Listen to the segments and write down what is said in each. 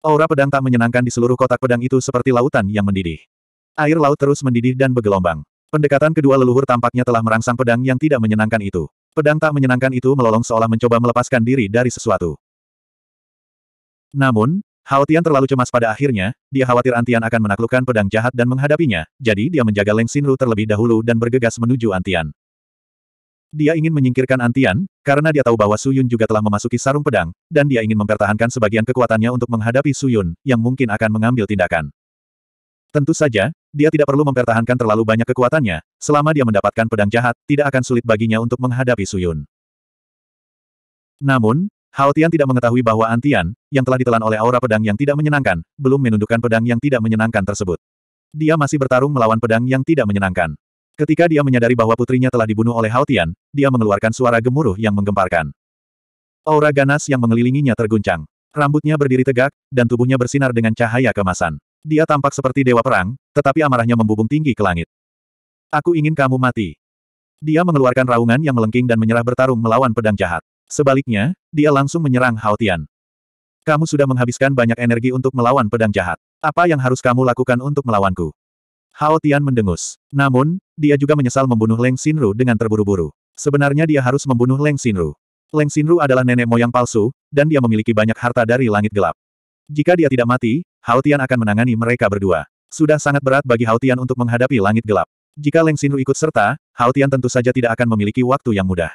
Aura pedang tak menyenangkan di seluruh kotak pedang itu seperti lautan yang mendidih. Air laut terus mendidih dan bergelombang. Pendekatan kedua leluhur tampaknya telah merangsang pedang yang tidak menyenangkan itu. Pedang tak menyenangkan itu melolong seolah mencoba melepaskan diri dari sesuatu. Namun, Hao Tian terlalu cemas pada akhirnya, dia khawatir Antian akan menaklukkan pedang jahat dan menghadapinya, jadi dia menjaga Leng Xinru terlebih dahulu dan bergegas menuju Antian. Dia ingin menyingkirkan Antian, karena dia tahu bahwa Suyun juga telah memasuki sarung pedang, dan dia ingin mempertahankan sebagian kekuatannya untuk menghadapi Suyun, yang mungkin akan mengambil tindakan. Tentu saja, dia tidak perlu mempertahankan terlalu banyak kekuatannya, selama dia mendapatkan pedang jahat, tidak akan sulit baginya untuk menghadapi Suyun. Namun, Hao Tian tidak mengetahui bahwa Antian, yang telah ditelan oleh aura pedang yang tidak menyenangkan, belum menundukkan pedang yang tidak menyenangkan tersebut. Dia masih bertarung melawan pedang yang tidak menyenangkan. Ketika dia menyadari bahwa putrinya telah dibunuh oleh Haotian, dia mengeluarkan suara gemuruh yang menggemparkan. Aura ganas yang mengelilinginya terguncang. Rambutnya berdiri tegak, dan tubuhnya bersinar dengan cahaya kemasan. Dia tampak seperti dewa perang, tetapi amarahnya membubung tinggi ke langit. Aku ingin kamu mati. Dia mengeluarkan raungan yang melengking dan menyerah bertarung melawan pedang jahat. Sebaliknya, dia langsung menyerang Haotian. Kamu sudah menghabiskan banyak energi untuk melawan pedang jahat. Apa yang harus kamu lakukan untuk melawanku? Hao mendengus. Namun, dia juga menyesal membunuh Leng Xinru dengan terburu-buru. Sebenarnya dia harus membunuh Leng Xinru. Leng Xinru adalah nenek moyang palsu, dan dia memiliki banyak harta dari langit gelap. Jika dia tidak mati, Haotian akan menangani mereka berdua. Sudah sangat berat bagi Haotian untuk menghadapi langit gelap. Jika Leng Xinru ikut serta, Haotian tentu saja tidak akan memiliki waktu yang mudah.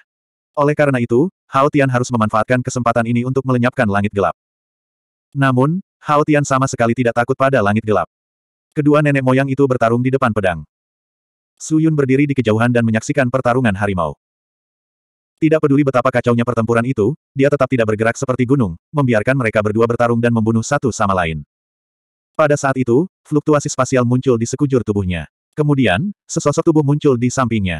Oleh karena itu, Haotian harus memanfaatkan kesempatan ini untuk melenyapkan langit gelap. Namun, Haotian sama sekali tidak takut pada langit gelap. Kedua nenek moyang itu bertarung di depan pedang. Su Yun berdiri di kejauhan dan menyaksikan pertarungan harimau. Tidak peduli betapa kacaunya pertempuran itu, dia tetap tidak bergerak seperti gunung, membiarkan mereka berdua bertarung dan membunuh satu sama lain. Pada saat itu, fluktuasi spasial muncul di sekujur tubuhnya. Kemudian, sesosok tubuh muncul di sampingnya.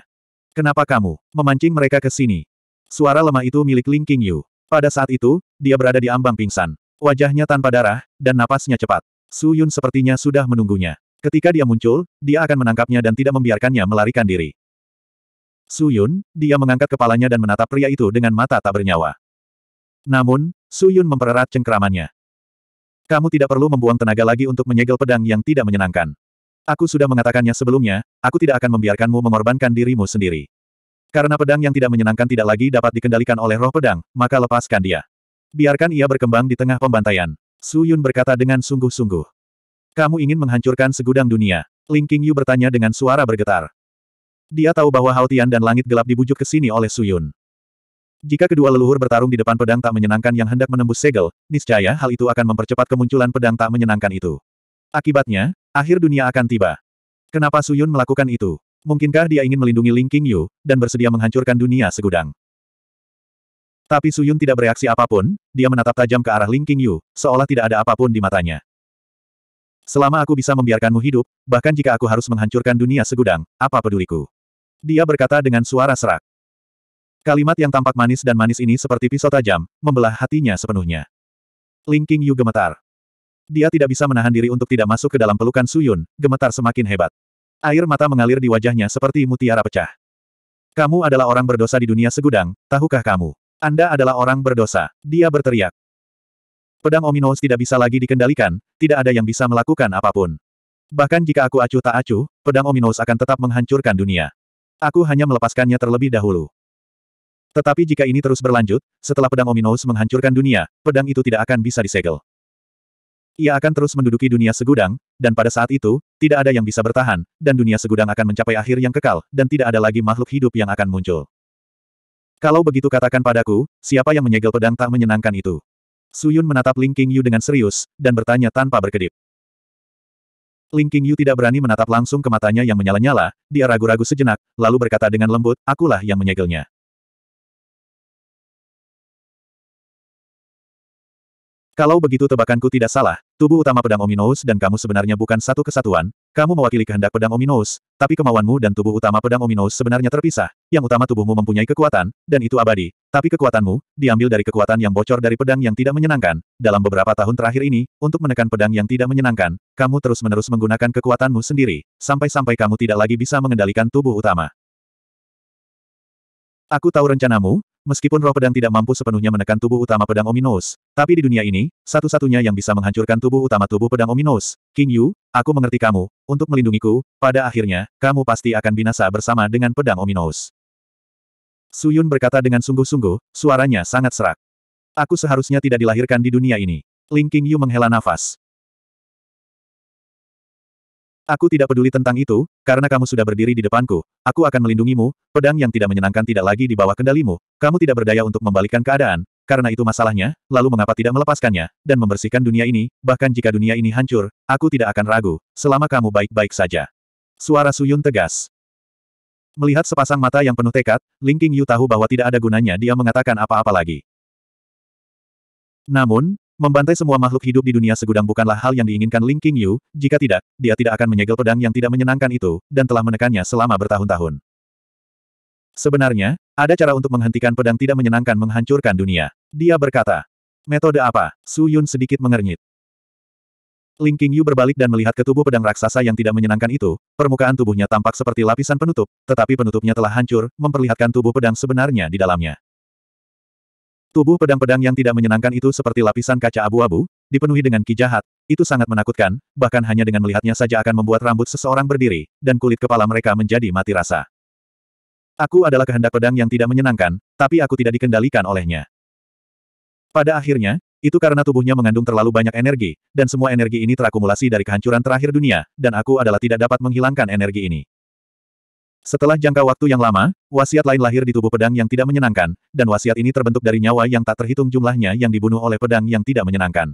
Kenapa kamu memancing mereka ke sini? Suara lemah itu milik Ling Qingyu. Pada saat itu, dia berada di ambang pingsan. Wajahnya tanpa darah, dan napasnya cepat. Su Yun sepertinya sudah menunggunya. Ketika dia muncul, dia akan menangkapnya dan tidak membiarkannya melarikan diri. Su Yun, dia mengangkat kepalanya dan menatap pria itu dengan mata tak bernyawa. Namun, Su Yun mempererat cengkeramannya. Kamu tidak perlu membuang tenaga lagi untuk menyegel pedang yang tidak menyenangkan. Aku sudah mengatakannya sebelumnya, aku tidak akan membiarkanmu mengorbankan dirimu sendiri. Karena pedang yang tidak menyenangkan tidak lagi dapat dikendalikan oleh roh pedang, maka lepaskan dia. Biarkan ia berkembang di tengah pembantaian. Su Yun berkata dengan sungguh-sungguh. Kamu ingin menghancurkan segudang dunia? Ling Qingyu bertanya dengan suara bergetar. Dia tahu bahwa Haotian dan langit gelap dibujuk ke sini oleh Suyun. Jika kedua leluhur bertarung di depan pedang tak menyenangkan yang hendak menembus segel, niscaya hal itu akan mempercepat kemunculan pedang tak menyenangkan itu. Akibatnya, akhir dunia akan tiba. Kenapa Suyun melakukan itu? Mungkinkah dia ingin melindungi Ling Qingyu, dan bersedia menghancurkan dunia segudang? Tapi Suyun tidak bereaksi apapun, dia menatap tajam ke arah Ling Qingyu, seolah tidak ada apapun di matanya. Selama aku bisa membiarkanmu hidup, bahkan jika aku harus menghancurkan dunia segudang, apa peduliku? Dia berkata dengan suara serak. Kalimat yang tampak manis dan manis ini seperti pisau tajam, membelah hatinya sepenuhnya. Ling King Yu gemetar. Dia tidak bisa menahan diri untuk tidak masuk ke dalam pelukan Suyun, gemetar semakin hebat. Air mata mengalir di wajahnya seperti mutiara pecah. Kamu adalah orang berdosa di dunia segudang, tahukah kamu? Anda adalah orang berdosa, dia berteriak pedang Ominous tidak bisa lagi dikendalikan, tidak ada yang bisa melakukan apapun. Bahkan jika aku acuh tak acuh, pedang Ominous akan tetap menghancurkan dunia. Aku hanya melepaskannya terlebih dahulu. Tetapi jika ini terus berlanjut, setelah pedang Ominous menghancurkan dunia, pedang itu tidak akan bisa disegel. Ia akan terus menduduki dunia segudang, dan pada saat itu, tidak ada yang bisa bertahan, dan dunia segudang akan mencapai akhir yang kekal, dan tidak ada lagi makhluk hidup yang akan muncul. Kalau begitu katakan padaku, siapa yang menyegel pedang tak menyenangkan itu? Suyun menatap Ling Qingyu Yu dengan serius, dan bertanya tanpa berkedip. Ling Qingyu Yu tidak berani menatap langsung ke matanya yang menyala-nyala, dia ragu-ragu sejenak, lalu berkata dengan lembut, akulah yang menyegelnya. Kalau begitu tebakanku tidak salah, tubuh utama pedang Ominous dan kamu sebenarnya bukan satu kesatuan, kamu mewakili kehendak pedang Ominous, tapi kemauanmu dan tubuh utama pedang Ominous sebenarnya terpisah, yang utama tubuhmu mempunyai kekuatan, dan itu abadi, tapi kekuatanmu, diambil dari kekuatan yang bocor dari pedang yang tidak menyenangkan. Dalam beberapa tahun terakhir ini, untuk menekan pedang yang tidak menyenangkan, kamu terus-menerus menggunakan kekuatanmu sendiri, sampai-sampai kamu tidak lagi bisa mengendalikan tubuh utama. Aku tahu rencanamu, meskipun roh pedang tidak mampu sepenuhnya menekan tubuh utama pedang Ominous, tapi di dunia ini, satu-satunya yang bisa menghancurkan tubuh utama tubuh pedang Ominous, King Yu, aku mengerti kamu, untuk melindungiku, pada akhirnya, kamu pasti akan binasa bersama dengan pedang Ominous. Suyun berkata dengan sungguh-sungguh, suaranya sangat serak. Aku seharusnya tidak dilahirkan di dunia ini. Ling Qingyu Yu menghela nafas. Aku tidak peduli tentang itu, karena kamu sudah berdiri di depanku, aku akan melindungimu, pedang yang tidak menyenangkan tidak lagi di bawah kendalimu, kamu tidak berdaya untuk membalikkan keadaan, karena itu masalahnya, lalu mengapa tidak melepaskannya, dan membersihkan dunia ini, bahkan jika dunia ini hancur, aku tidak akan ragu, selama kamu baik-baik saja. Suara Suyun tegas. Melihat sepasang mata yang penuh tekad, Ling Qingyu Yu tahu bahwa tidak ada gunanya dia mengatakan apa-apa lagi. Namun, membantai semua makhluk hidup di dunia segudang bukanlah hal yang diinginkan Ling Qingyu, Yu, jika tidak, dia tidak akan menyegel pedang yang tidak menyenangkan itu, dan telah menekannya selama bertahun-tahun. Sebenarnya, ada cara untuk menghentikan pedang tidak menyenangkan menghancurkan dunia. Dia berkata. Metode apa? Su Yun sedikit mengernyit. Ling Qingyu berbalik dan melihat ke tubuh pedang raksasa yang tidak menyenangkan itu, permukaan tubuhnya tampak seperti lapisan penutup, tetapi penutupnya telah hancur, memperlihatkan tubuh pedang sebenarnya di dalamnya. Tubuh pedang-pedang yang tidak menyenangkan itu seperti lapisan kaca abu-abu, dipenuhi dengan ki jahat, itu sangat menakutkan, bahkan hanya dengan melihatnya saja akan membuat rambut seseorang berdiri, dan kulit kepala mereka menjadi mati rasa. Aku adalah kehendak pedang yang tidak menyenangkan, tapi aku tidak dikendalikan olehnya. Pada akhirnya, itu karena tubuhnya mengandung terlalu banyak energi, dan semua energi ini terakumulasi dari kehancuran terakhir dunia, dan aku adalah tidak dapat menghilangkan energi ini. Setelah jangka waktu yang lama, wasiat lain lahir di tubuh pedang yang tidak menyenangkan, dan wasiat ini terbentuk dari nyawa yang tak terhitung jumlahnya yang dibunuh oleh pedang yang tidak menyenangkan.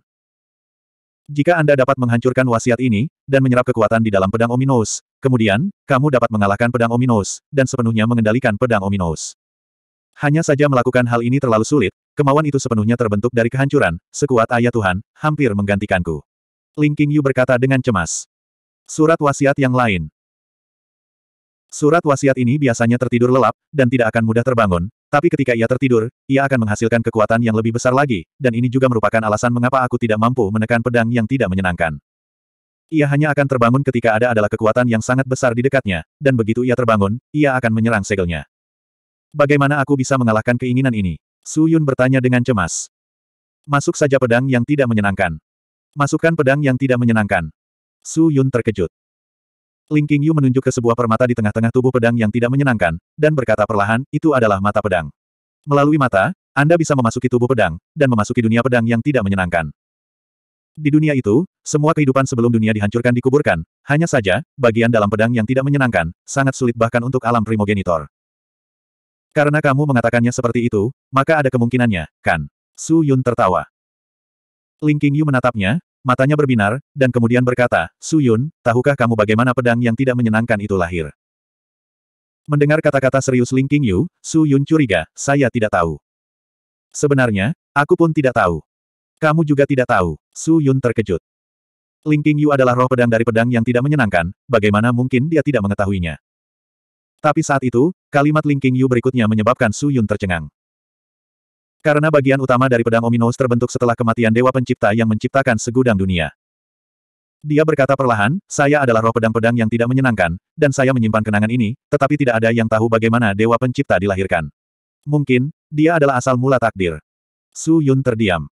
Jika Anda dapat menghancurkan wasiat ini, dan menyerap kekuatan di dalam pedang Ominous, kemudian, kamu dapat mengalahkan pedang Ominous, dan sepenuhnya mengendalikan pedang Ominous. Hanya saja melakukan hal ini terlalu sulit, Kemauan itu sepenuhnya terbentuk dari kehancuran, sekuat ayat Tuhan, hampir menggantikanku. Ling Qingyu berkata dengan cemas. Surat wasiat yang lain. Surat wasiat ini biasanya tertidur lelap, dan tidak akan mudah terbangun, tapi ketika ia tertidur, ia akan menghasilkan kekuatan yang lebih besar lagi, dan ini juga merupakan alasan mengapa aku tidak mampu menekan pedang yang tidak menyenangkan. Ia hanya akan terbangun ketika ada adalah kekuatan yang sangat besar di dekatnya, dan begitu ia terbangun, ia akan menyerang segelnya. Bagaimana aku bisa mengalahkan keinginan ini? Su Yun bertanya dengan cemas. Masuk saja pedang yang tidak menyenangkan. Masukkan pedang yang tidak menyenangkan. Su Yun terkejut. Ling Yu menunjuk ke sebuah permata di tengah-tengah tubuh pedang yang tidak menyenangkan, dan berkata perlahan, itu adalah mata pedang. Melalui mata, Anda bisa memasuki tubuh pedang, dan memasuki dunia pedang yang tidak menyenangkan. Di dunia itu, semua kehidupan sebelum dunia dihancurkan dikuburkan, hanya saja, bagian dalam pedang yang tidak menyenangkan, sangat sulit bahkan untuk alam primogenitor. Karena kamu mengatakannya seperti itu, maka ada kemungkinannya, kan? Su Yun tertawa. Ling Qingyu menatapnya, matanya berbinar, dan kemudian berkata, Su Yun, tahukah kamu bagaimana pedang yang tidak menyenangkan itu lahir? Mendengar kata-kata serius Ling Qingyu, Su Yun curiga, saya tidak tahu. Sebenarnya, aku pun tidak tahu. Kamu juga tidak tahu, Su Yun terkejut. Ling Qingyu adalah roh pedang dari pedang yang tidak menyenangkan, bagaimana mungkin dia tidak mengetahuinya? Tapi saat itu, kalimat Ling King Yu berikutnya menyebabkan Su Yun tercengang. Karena bagian utama dari pedang Ominous terbentuk setelah kematian Dewa Pencipta yang menciptakan segudang dunia. Dia berkata perlahan, saya adalah roh pedang-pedang yang tidak menyenangkan, dan saya menyimpan kenangan ini, tetapi tidak ada yang tahu bagaimana Dewa Pencipta dilahirkan. Mungkin, dia adalah asal mula takdir. Su Yun terdiam.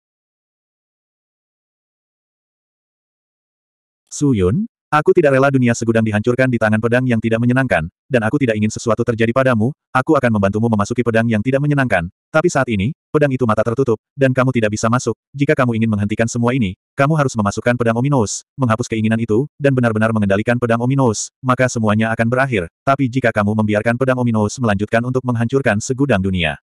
Su Yun, Aku tidak rela dunia segudang dihancurkan di tangan pedang yang tidak menyenangkan, dan aku tidak ingin sesuatu terjadi padamu, aku akan membantumu memasuki pedang yang tidak menyenangkan. Tapi saat ini, pedang itu mata tertutup, dan kamu tidak bisa masuk. Jika kamu ingin menghentikan semua ini, kamu harus memasukkan pedang Ominous, menghapus keinginan itu, dan benar-benar mengendalikan pedang Ominous, maka semuanya akan berakhir. Tapi jika kamu membiarkan pedang Ominous melanjutkan untuk menghancurkan segudang dunia,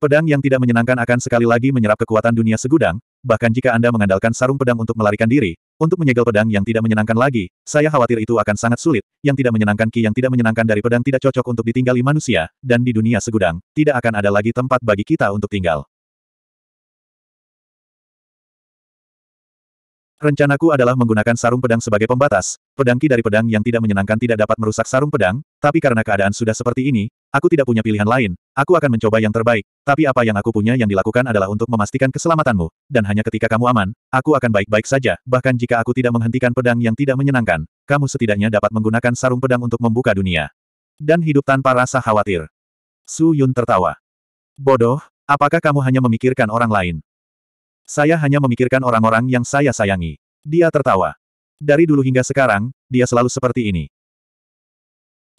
Pedang yang tidak menyenangkan akan sekali lagi menyerap kekuatan dunia segudang, bahkan jika Anda mengandalkan sarung pedang untuk melarikan diri, untuk menyegel pedang yang tidak menyenangkan lagi, saya khawatir itu akan sangat sulit, yang tidak menyenangkan ki yang tidak menyenangkan dari pedang tidak cocok untuk ditinggali manusia, dan di dunia segudang, tidak akan ada lagi tempat bagi kita untuk tinggal. Rencanaku adalah menggunakan sarung pedang sebagai pembatas, pedangki dari pedang yang tidak menyenangkan tidak dapat merusak sarung pedang, tapi karena keadaan sudah seperti ini, aku tidak punya pilihan lain, aku akan mencoba yang terbaik, tapi apa yang aku punya yang dilakukan adalah untuk memastikan keselamatanmu, dan hanya ketika kamu aman, aku akan baik-baik saja, bahkan jika aku tidak menghentikan pedang yang tidak menyenangkan, kamu setidaknya dapat menggunakan sarung pedang untuk membuka dunia. Dan hidup tanpa rasa khawatir. Su Yun tertawa. Bodoh, apakah kamu hanya memikirkan orang lain? Saya hanya memikirkan orang-orang yang saya sayangi. Dia tertawa. Dari dulu hingga sekarang, dia selalu seperti ini.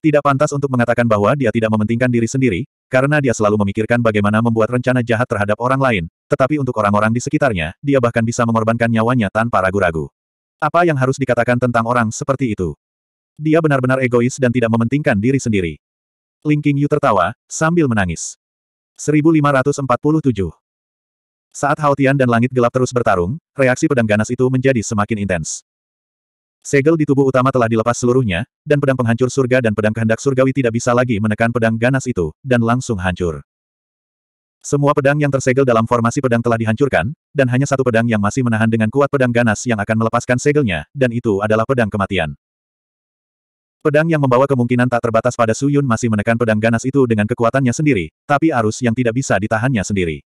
Tidak pantas untuk mengatakan bahwa dia tidak mementingkan diri sendiri, karena dia selalu memikirkan bagaimana membuat rencana jahat terhadap orang lain, tetapi untuk orang-orang di sekitarnya, dia bahkan bisa mengorbankan nyawanya tanpa ragu-ragu. Apa yang harus dikatakan tentang orang seperti itu? Dia benar-benar egois dan tidak mementingkan diri sendiri. Ling Qingyu tertawa, sambil menangis. 1547 saat Haotian dan langit gelap terus bertarung, reaksi pedang ganas itu menjadi semakin intens. Segel di tubuh utama telah dilepas seluruhnya, dan pedang penghancur surga dan pedang kehendak surgawi tidak bisa lagi menekan pedang ganas itu, dan langsung hancur. Semua pedang yang tersegel dalam formasi pedang telah dihancurkan, dan hanya satu pedang yang masih menahan dengan kuat pedang ganas yang akan melepaskan segelnya, dan itu adalah pedang kematian. Pedang yang membawa kemungkinan tak terbatas pada Suyun masih menekan pedang ganas itu dengan kekuatannya sendiri, tapi arus yang tidak bisa ditahannya sendiri.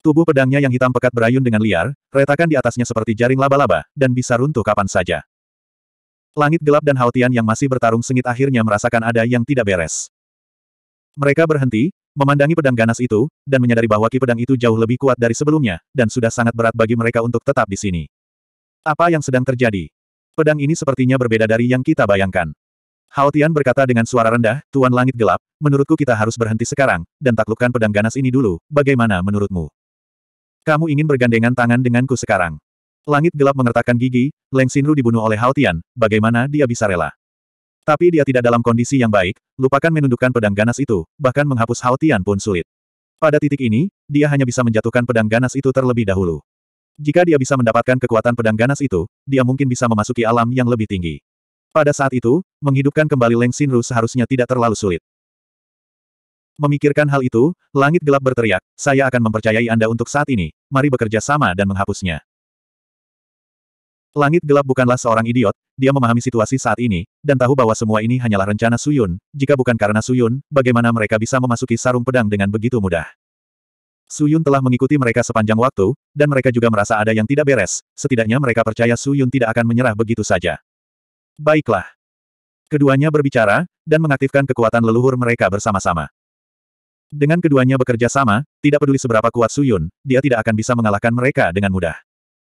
Tubuh pedangnya yang hitam pekat berayun dengan liar, retakan di atasnya seperti jaring laba-laba, dan bisa runtuh kapan saja. Langit gelap dan Haotian yang masih bertarung sengit akhirnya merasakan ada yang tidak beres. Mereka berhenti, memandangi pedang ganas itu, dan menyadari bahwa ki pedang itu jauh lebih kuat dari sebelumnya, dan sudah sangat berat bagi mereka untuk tetap di sini. Apa yang sedang terjadi? Pedang ini sepertinya berbeda dari yang kita bayangkan. Haotian berkata dengan suara rendah, Tuan Langit Gelap, menurutku kita harus berhenti sekarang, dan taklukkan pedang ganas ini dulu, bagaimana menurutmu? Kamu ingin bergandengan tangan denganku sekarang. Langit gelap mengertakkan gigi, Leng Xinru dibunuh oleh Haltian. bagaimana dia bisa rela? Tapi dia tidak dalam kondisi yang baik, lupakan menundukkan pedang ganas itu, bahkan menghapus Haltian pun sulit. Pada titik ini, dia hanya bisa menjatuhkan pedang ganas itu terlebih dahulu. Jika dia bisa mendapatkan kekuatan pedang ganas itu, dia mungkin bisa memasuki alam yang lebih tinggi. Pada saat itu, menghidupkan kembali Leng Xinru seharusnya tidak terlalu sulit. Memikirkan hal itu, langit gelap berteriak, saya akan mempercayai Anda untuk saat ini, mari bekerja sama dan menghapusnya. Langit gelap bukanlah seorang idiot, dia memahami situasi saat ini, dan tahu bahwa semua ini hanyalah rencana Suyun, jika bukan karena Suyun, bagaimana mereka bisa memasuki sarung pedang dengan begitu mudah. Suyun telah mengikuti mereka sepanjang waktu, dan mereka juga merasa ada yang tidak beres, setidaknya mereka percaya Suyun tidak akan menyerah begitu saja. Baiklah. Keduanya berbicara, dan mengaktifkan kekuatan leluhur mereka bersama-sama. Dengan keduanya bekerja sama, tidak peduli seberapa kuat Su Yun, dia tidak akan bisa mengalahkan mereka dengan mudah.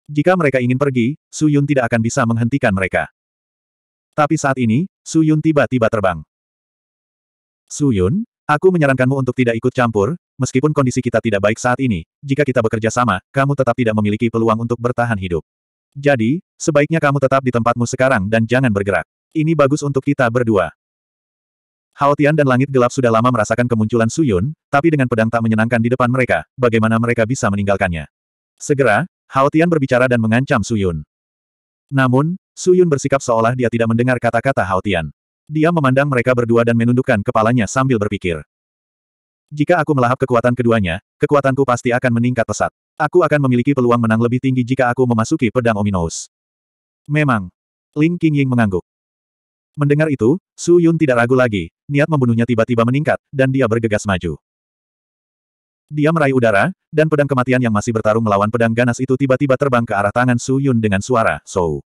Jika mereka ingin pergi, Su Yun tidak akan bisa menghentikan mereka. Tapi saat ini, Su Yun tiba-tiba terbang. Su Yun, aku menyarankanmu untuk tidak ikut campur, meskipun kondisi kita tidak baik saat ini, jika kita bekerja sama, kamu tetap tidak memiliki peluang untuk bertahan hidup. Jadi, sebaiknya kamu tetap di tempatmu sekarang dan jangan bergerak. Ini bagus untuk kita berdua. Hao Tian dan langit gelap sudah lama merasakan kemunculan Su Yun, tapi dengan pedang tak menyenangkan di depan mereka, bagaimana mereka bisa meninggalkannya? Segera, Hao Tian berbicara dan mengancam Su Yun. Namun, Su Yun bersikap seolah dia tidak mendengar kata-kata Hao Tian. Dia memandang mereka berdua dan menundukkan kepalanya sambil berpikir. Jika aku melahap kekuatan keduanya, kekuatanku pasti akan meningkat pesat. Aku akan memiliki peluang menang lebih tinggi jika aku memasuki pedang Ominous. Memang. Ling Qingying mengangguk. Mendengar itu, Su Yun tidak ragu lagi, niat membunuhnya tiba-tiba meningkat, dan dia bergegas maju. Dia meraih udara, dan pedang kematian yang masih bertarung melawan pedang ganas itu tiba-tiba terbang ke arah tangan Su Yun dengan suara, Sou.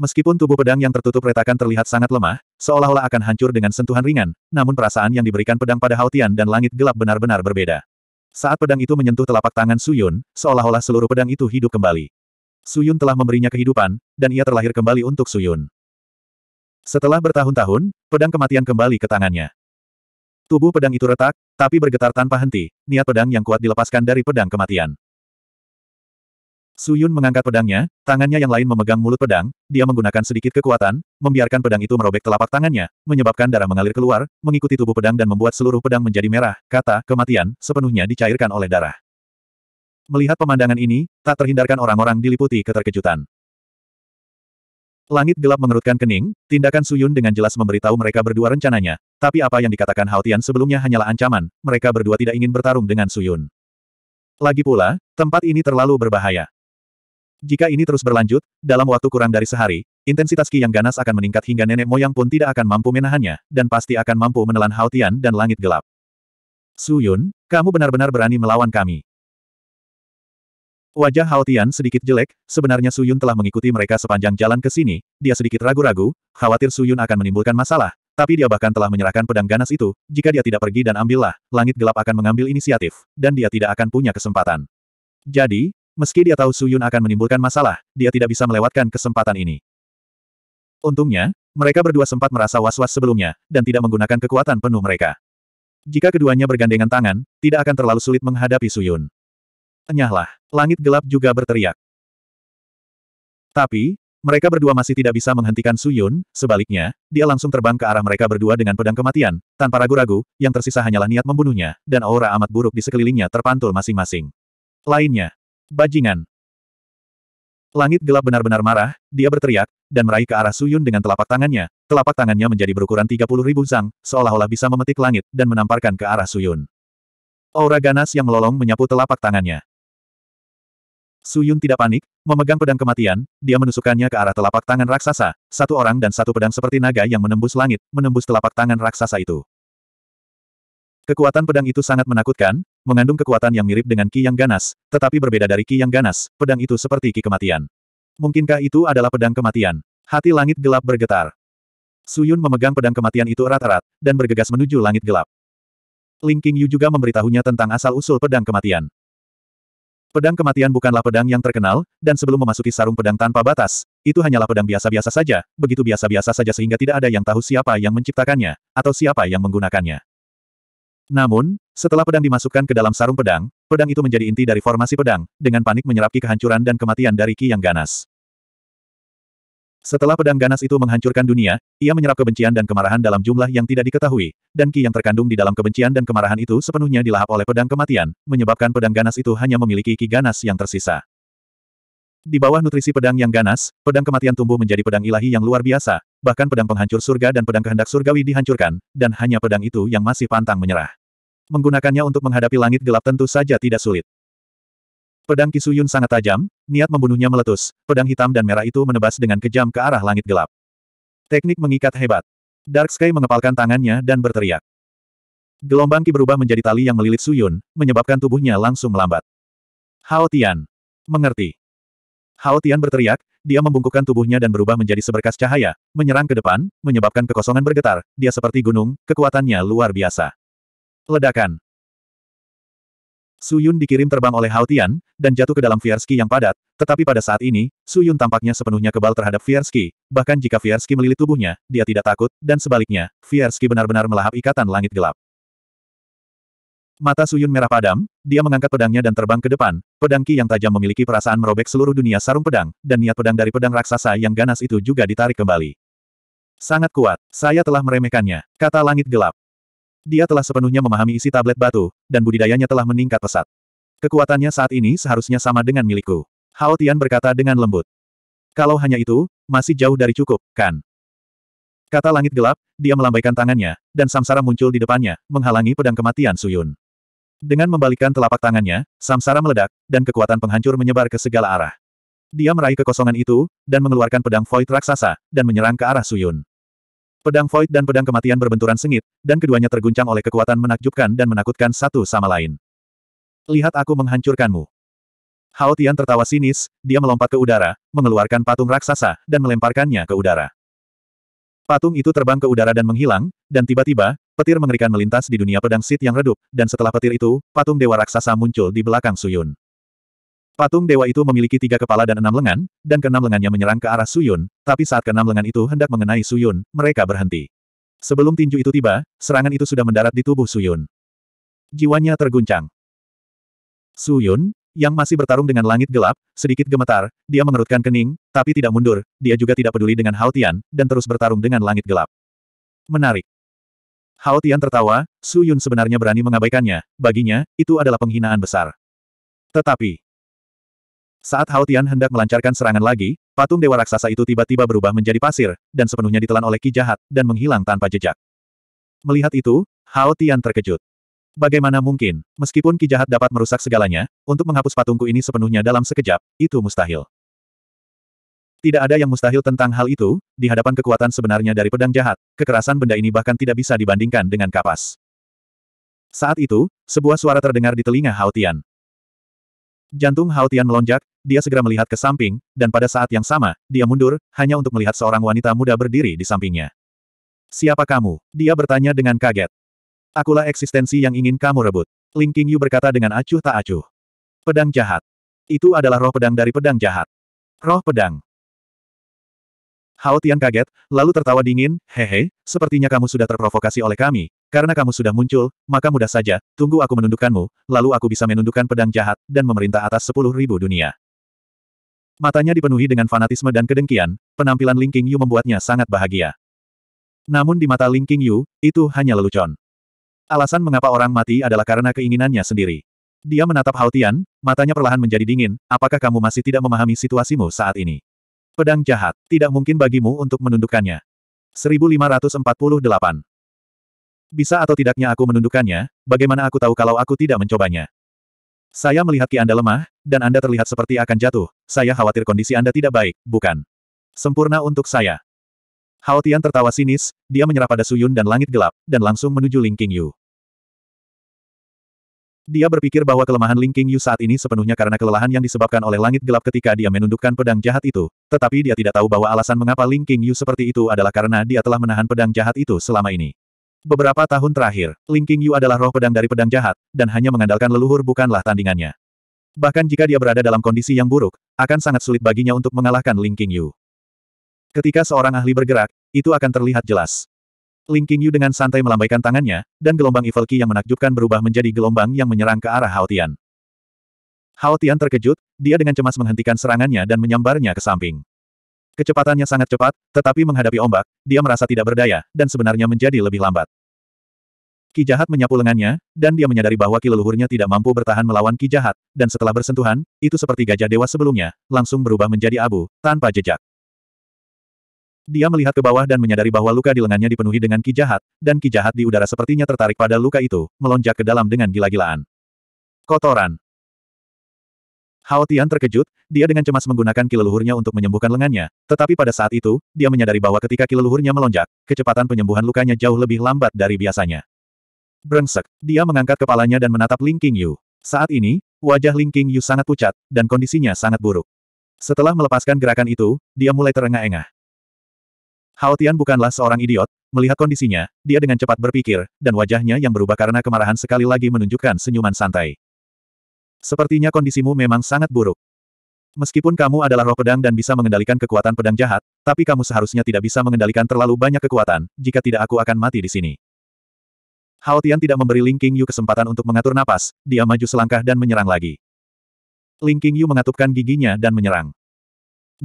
Meskipun tubuh pedang yang tertutup retakan terlihat sangat lemah, seolah-olah akan hancur dengan sentuhan ringan, namun perasaan yang diberikan pedang pada Haotian dan langit gelap benar-benar berbeda. Saat pedang itu menyentuh telapak tangan Su Yun, seolah-olah seluruh pedang itu hidup kembali. Su Yun telah memberinya kehidupan, dan ia terlahir kembali untuk Su Yun. Setelah bertahun-tahun, pedang kematian kembali ke tangannya. Tubuh pedang itu retak, tapi bergetar tanpa henti, niat pedang yang kuat dilepaskan dari pedang kematian. Suyun mengangkat pedangnya, tangannya yang lain memegang mulut pedang, dia menggunakan sedikit kekuatan, membiarkan pedang itu merobek telapak tangannya, menyebabkan darah mengalir keluar, mengikuti tubuh pedang dan membuat seluruh pedang menjadi merah, kata, kematian, sepenuhnya dicairkan oleh darah. Melihat pemandangan ini, tak terhindarkan orang-orang diliputi keterkejutan. Langit gelap mengerutkan kening, tindakan Suyun dengan jelas memberitahu mereka berdua rencananya, tapi apa yang dikatakan Haotian sebelumnya hanyalah ancaman, mereka berdua tidak ingin bertarung dengan Suyun. Lagi pula, tempat ini terlalu berbahaya. Jika ini terus berlanjut, dalam waktu kurang dari sehari, intensitas Ki yang ganas akan meningkat hingga nenek moyang pun tidak akan mampu menahannya, dan pasti akan mampu menelan Haotian dan langit gelap. Suyun, kamu benar-benar berani melawan kami. Wajah Haotian sedikit jelek, sebenarnya Suyun telah mengikuti mereka sepanjang jalan ke sini, dia sedikit ragu-ragu, khawatir Suyun akan menimbulkan masalah, tapi dia bahkan telah menyerahkan pedang ganas itu, jika dia tidak pergi dan ambillah, langit gelap akan mengambil inisiatif, dan dia tidak akan punya kesempatan. Jadi, meski dia tahu Suyun akan menimbulkan masalah, dia tidak bisa melewatkan kesempatan ini. Untungnya, mereka berdua sempat merasa was-was sebelumnya, dan tidak menggunakan kekuatan penuh mereka. Jika keduanya bergandengan tangan, tidak akan terlalu sulit menghadapi Suyun. Enyahlah, langit gelap juga berteriak. Tapi, mereka berdua masih tidak bisa menghentikan Suyun, sebaliknya, dia langsung terbang ke arah mereka berdua dengan pedang kematian, tanpa ragu-ragu, yang tersisa hanyalah niat membunuhnya, dan aura amat buruk di sekelilingnya terpantul masing-masing. Lainnya. Bajingan. Langit gelap benar-benar marah, dia berteriak, dan meraih ke arah Suyun dengan telapak tangannya, telapak tangannya menjadi berukuran 30 ribu zang, seolah-olah bisa memetik langit, dan menamparkan ke arah Suyun. Aura ganas yang melolong menyapu telapak tangannya. Su Yun tidak panik, memegang pedang kematian, dia menusukkannya ke arah telapak tangan raksasa, satu orang dan satu pedang seperti naga yang menembus langit, menembus telapak tangan raksasa itu. Kekuatan pedang itu sangat menakutkan, mengandung kekuatan yang mirip dengan Ki Yang Ganas, tetapi berbeda dari Ki Yang Ganas, pedang itu seperti Ki Kematian. Mungkinkah itu adalah pedang kematian? Hati langit gelap bergetar. Su Yun memegang pedang kematian itu erat-erat, dan bergegas menuju langit gelap. Ling Yu juga memberitahunya tentang asal-usul pedang kematian. Pedang kematian bukanlah pedang yang terkenal, dan sebelum memasuki sarung pedang tanpa batas, itu hanyalah pedang biasa-biasa saja, begitu biasa-biasa saja sehingga tidak ada yang tahu siapa yang menciptakannya, atau siapa yang menggunakannya. Namun, setelah pedang dimasukkan ke dalam sarung pedang, pedang itu menjadi inti dari formasi pedang, dengan panik menyerap kehancuran dan kematian dari ki yang ganas. Setelah pedang ganas itu menghancurkan dunia, ia menyerap kebencian dan kemarahan dalam jumlah yang tidak diketahui, dan ki yang terkandung di dalam kebencian dan kemarahan itu sepenuhnya dilahap oleh pedang kematian, menyebabkan pedang ganas itu hanya memiliki ki ganas yang tersisa. Di bawah nutrisi pedang yang ganas, pedang kematian tumbuh menjadi pedang ilahi yang luar biasa, bahkan pedang penghancur surga dan pedang kehendak surgawi dihancurkan, dan hanya pedang itu yang masih pantang menyerah. Menggunakannya untuk menghadapi langit gelap tentu saja tidak sulit. Pedang Kisuyun sangat tajam, niat membunuhnya meletus, pedang hitam dan merah itu menebas dengan kejam ke arah langit gelap. Teknik mengikat hebat. Dark Sky mengepalkan tangannya dan berteriak. Gelombang Ki berubah menjadi tali yang melilit Suyun, menyebabkan tubuhnya langsung melambat. Hao Tian. Mengerti. Hao Tian berteriak, dia membungkukkan tubuhnya dan berubah menjadi seberkas cahaya, menyerang ke depan, menyebabkan kekosongan bergetar, dia seperti gunung, kekuatannya luar biasa. Ledakan. Su Yun dikirim terbang oleh Hao Tian, dan jatuh ke dalam Viersky yang padat, tetapi pada saat ini, Su Yun tampaknya sepenuhnya kebal terhadap Viersky, bahkan jika Viersky melilit tubuhnya, dia tidak takut, dan sebaliknya, Viersky benar-benar melahap ikatan langit gelap. Mata Suyun merah padam, dia mengangkat pedangnya dan terbang ke depan, pedang Ki yang tajam memiliki perasaan merobek seluruh dunia sarung pedang, dan niat pedang dari pedang raksasa yang ganas itu juga ditarik kembali. Sangat kuat, saya telah meremehkannya, kata langit gelap. Dia telah sepenuhnya memahami isi tablet batu, dan budidayanya telah meningkat pesat. Kekuatannya saat ini seharusnya sama dengan milikku. Hao Tian berkata dengan lembut. Kalau hanya itu, masih jauh dari cukup, kan? Kata langit gelap, dia melambaikan tangannya, dan samsara muncul di depannya, menghalangi pedang kematian Suyun. Dengan membalikkan telapak tangannya, samsara meledak, dan kekuatan penghancur menyebar ke segala arah. Dia meraih kekosongan itu, dan mengeluarkan pedang void raksasa, dan menyerang ke arah Suyun. Pedang Void dan pedang kematian berbenturan sengit, dan keduanya terguncang oleh kekuatan menakjubkan dan menakutkan satu sama lain. Lihat aku menghancurkanmu. Hao Tian tertawa sinis, dia melompat ke udara, mengeluarkan patung raksasa, dan melemparkannya ke udara. Patung itu terbang ke udara dan menghilang, dan tiba-tiba, petir mengerikan melintas di dunia pedang sit yang redup, dan setelah petir itu, patung dewa raksasa muncul di belakang Suyun. Patung dewa itu memiliki tiga kepala dan enam lengan, dan keenam lengannya menyerang ke arah Suyun, tapi saat keenam lengan itu hendak mengenai Suyun, mereka berhenti. Sebelum tinju itu tiba, serangan itu sudah mendarat di tubuh Suyun. Jiwanya terguncang. Suyun, yang masih bertarung dengan langit gelap, sedikit gemetar, dia mengerutkan kening, tapi tidak mundur, dia juga tidak peduli dengan Hao Tian, dan terus bertarung dengan langit gelap. Menarik. Hao Tian tertawa, Suyun sebenarnya berani mengabaikannya, baginya, itu adalah penghinaan besar. Tetapi, saat Hao Tian hendak melancarkan serangan lagi, patung dewa raksasa itu tiba-tiba berubah menjadi pasir, dan sepenuhnya ditelan oleh ki jahat, dan menghilang tanpa jejak. Melihat itu, Hao Tian terkejut. Bagaimana mungkin, meskipun ki jahat dapat merusak segalanya, untuk menghapus patungku ini sepenuhnya dalam sekejap, itu mustahil. Tidak ada yang mustahil tentang hal itu, di hadapan kekuatan sebenarnya dari pedang jahat, kekerasan benda ini bahkan tidak bisa dibandingkan dengan kapas. Saat itu, sebuah suara terdengar di telinga Hao Tian. Jantung Hao Tian melonjak, dia segera melihat ke samping, dan pada saat yang sama, dia mundur, hanya untuk melihat seorang wanita muda berdiri di sampingnya. Siapa kamu? Dia bertanya dengan kaget. Akulah eksistensi yang ingin kamu rebut. Ling Qingyu berkata dengan acuh tak acuh. Pedang jahat. Itu adalah roh pedang dari pedang jahat. Roh pedang. Hao Tian kaget, lalu tertawa dingin, hehe, sepertinya kamu sudah terprovokasi oleh kami, karena kamu sudah muncul, maka mudah saja, tunggu aku menundukkanmu, lalu aku bisa menundukkan pedang jahat, dan memerintah atas sepuluh ribu dunia. Matanya dipenuhi dengan fanatisme dan kedengkian, penampilan Ling King Yu membuatnya sangat bahagia. Namun di mata Ling King Yu, itu hanya lelucon. Alasan mengapa orang mati adalah karena keinginannya sendiri. Dia menatap Hao Tian, matanya perlahan menjadi dingin, apakah kamu masih tidak memahami situasimu saat ini? Pedang jahat, tidak mungkin bagimu untuk menundukkannya. 1548 bisa atau tidaknya aku menundukkannya, bagaimana aku tahu kalau aku tidak mencobanya? Saya melihat ki Anda lemah, dan Anda terlihat seperti akan jatuh. Saya khawatir kondisi Anda tidak baik, bukan? Sempurna untuk saya. Hao Tian tertawa sinis, dia menyerah pada Suyun dan langit gelap, dan langsung menuju Ling King Yu. Dia berpikir bahwa kelemahan Ling King Yu saat ini sepenuhnya karena kelelahan yang disebabkan oleh langit gelap ketika dia menundukkan pedang jahat itu, tetapi dia tidak tahu bahwa alasan mengapa Ling King Yu seperti itu adalah karena dia telah menahan pedang jahat itu selama ini. Beberapa tahun terakhir, Ling Qingyu adalah roh pedang dari pedang jahat, dan hanya mengandalkan leluhur bukanlah tandingannya. Bahkan jika dia berada dalam kondisi yang buruk, akan sangat sulit baginya untuk mengalahkan Ling Qingyu. Ketika seorang ahli bergerak, itu akan terlihat jelas. Ling Qingyu dengan santai melambaikan tangannya, dan gelombang Evil Qi yang menakjubkan berubah menjadi gelombang yang menyerang ke arah Haotian. Haotian terkejut, dia dengan cemas menghentikan serangannya dan menyambarnya ke samping. Kecepatannya sangat cepat, tetapi menghadapi ombak, dia merasa tidak berdaya, dan sebenarnya menjadi lebih lambat. Ki jahat menyapu lengannya, dan dia menyadari bahwa ki leluhurnya tidak mampu bertahan melawan ki jahat, dan setelah bersentuhan, itu seperti gajah dewa sebelumnya, langsung berubah menjadi abu, tanpa jejak. Dia melihat ke bawah dan menyadari bahwa luka di lengannya dipenuhi dengan ki jahat, dan ki jahat di udara sepertinya tertarik pada luka itu, melonjak ke dalam dengan gila-gilaan. Kotoran. Hao Tian terkejut, dia dengan cemas menggunakan kileluhurnya untuk menyembuhkan lengannya, tetapi pada saat itu, dia menyadari bahwa ketika kileluhurnya melonjak, kecepatan penyembuhan lukanya jauh lebih lambat dari biasanya. Brengsek, dia mengangkat kepalanya dan menatap Ling King Yu. Saat ini, wajah Ling King Yu sangat pucat, dan kondisinya sangat buruk. Setelah melepaskan gerakan itu, dia mulai terengah-engah. Hao Tian bukanlah seorang idiot, melihat kondisinya, dia dengan cepat berpikir, dan wajahnya yang berubah karena kemarahan sekali lagi menunjukkan senyuman santai. Sepertinya kondisimu memang sangat buruk. Meskipun kamu adalah roh pedang dan bisa mengendalikan kekuatan pedang jahat, tapi kamu seharusnya tidak bisa mengendalikan terlalu banyak kekuatan, jika tidak aku akan mati di sini. Hao Tian tidak memberi Ling King Yu kesempatan untuk mengatur napas, dia maju selangkah dan menyerang lagi. Ling King Yu mengatupkan giginya dan menyerang.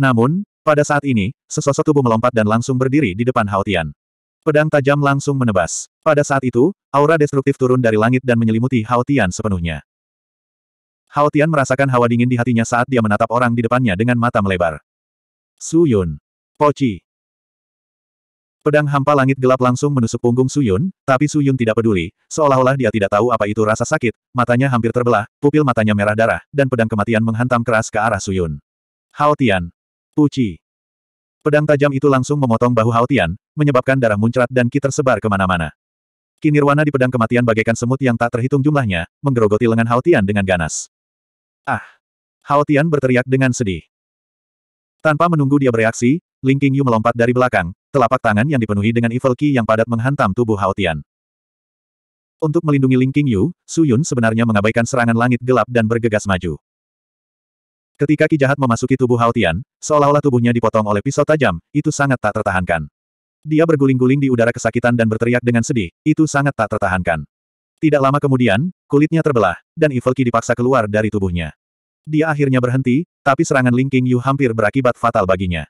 Namun, pada saat ini, sesosok tubuh melompat dan langsung berdiri di depan Hao Tian. Pedang tajam langsung menebas. Pada saat itu, aura destruktif turun dari langit dan menyelimuti Hao Tian sepenuhnya. Hao Tian merasakan hawa dingin di hatinya saat dia menatap orang di depannya dengan mata melebar. Su Yun. Poci. Pedang hampa langit gelap langsung menusuk punggung Su Yun, tapi Su Yun tidak peduli, seolah-olah dia tidak tahu apa itu rasa sakit, matanya hampir terbelah, pupil matanya merah darah, dan pedang kematian menghantam keras ke arah Su Yun. Hao Tian. Puci. Pedang tajam itu langsung memotong bahu Hao Tian, menyebabkan darah muncrat dan ki tersebar kemana-mana. Kinirwana di pedang kematian bagaikan semut yang tak terhitung jumlahnya, menggerogoti lengan Hao Tian dengan ganas. Ah! Hao Tian berteriak dengan sedih. Tanpa menunggu dia bereaksi, Ling Qingyu melompat dari belakang, telapak tangan yang dipenuhi dengan evil ki yang padat menghantam tubuh Hao Tian. Untuk melindungi Ling Qingyu, Su Yun sebenarnya mengabaikan serangan langit gelap dan bergegas maju. Ketika ki jahat memasuki tubuh Hao Tian, seolah-olah tubuhnya dipotong oleh pisau tajam, itu sangat tak tertahankan. Dia berguling-guling di udara kesakitan dan berteriak dengan sedih, itu sangat tak tertahankan. Tidak lama kemudian, kulitnya terbelah, dan Evil Qi dipaksa keluar dari tubuhnya. Dia akhirnya berhenti, tapi serangan Ling King Yu hampir berakibat fatal baginya.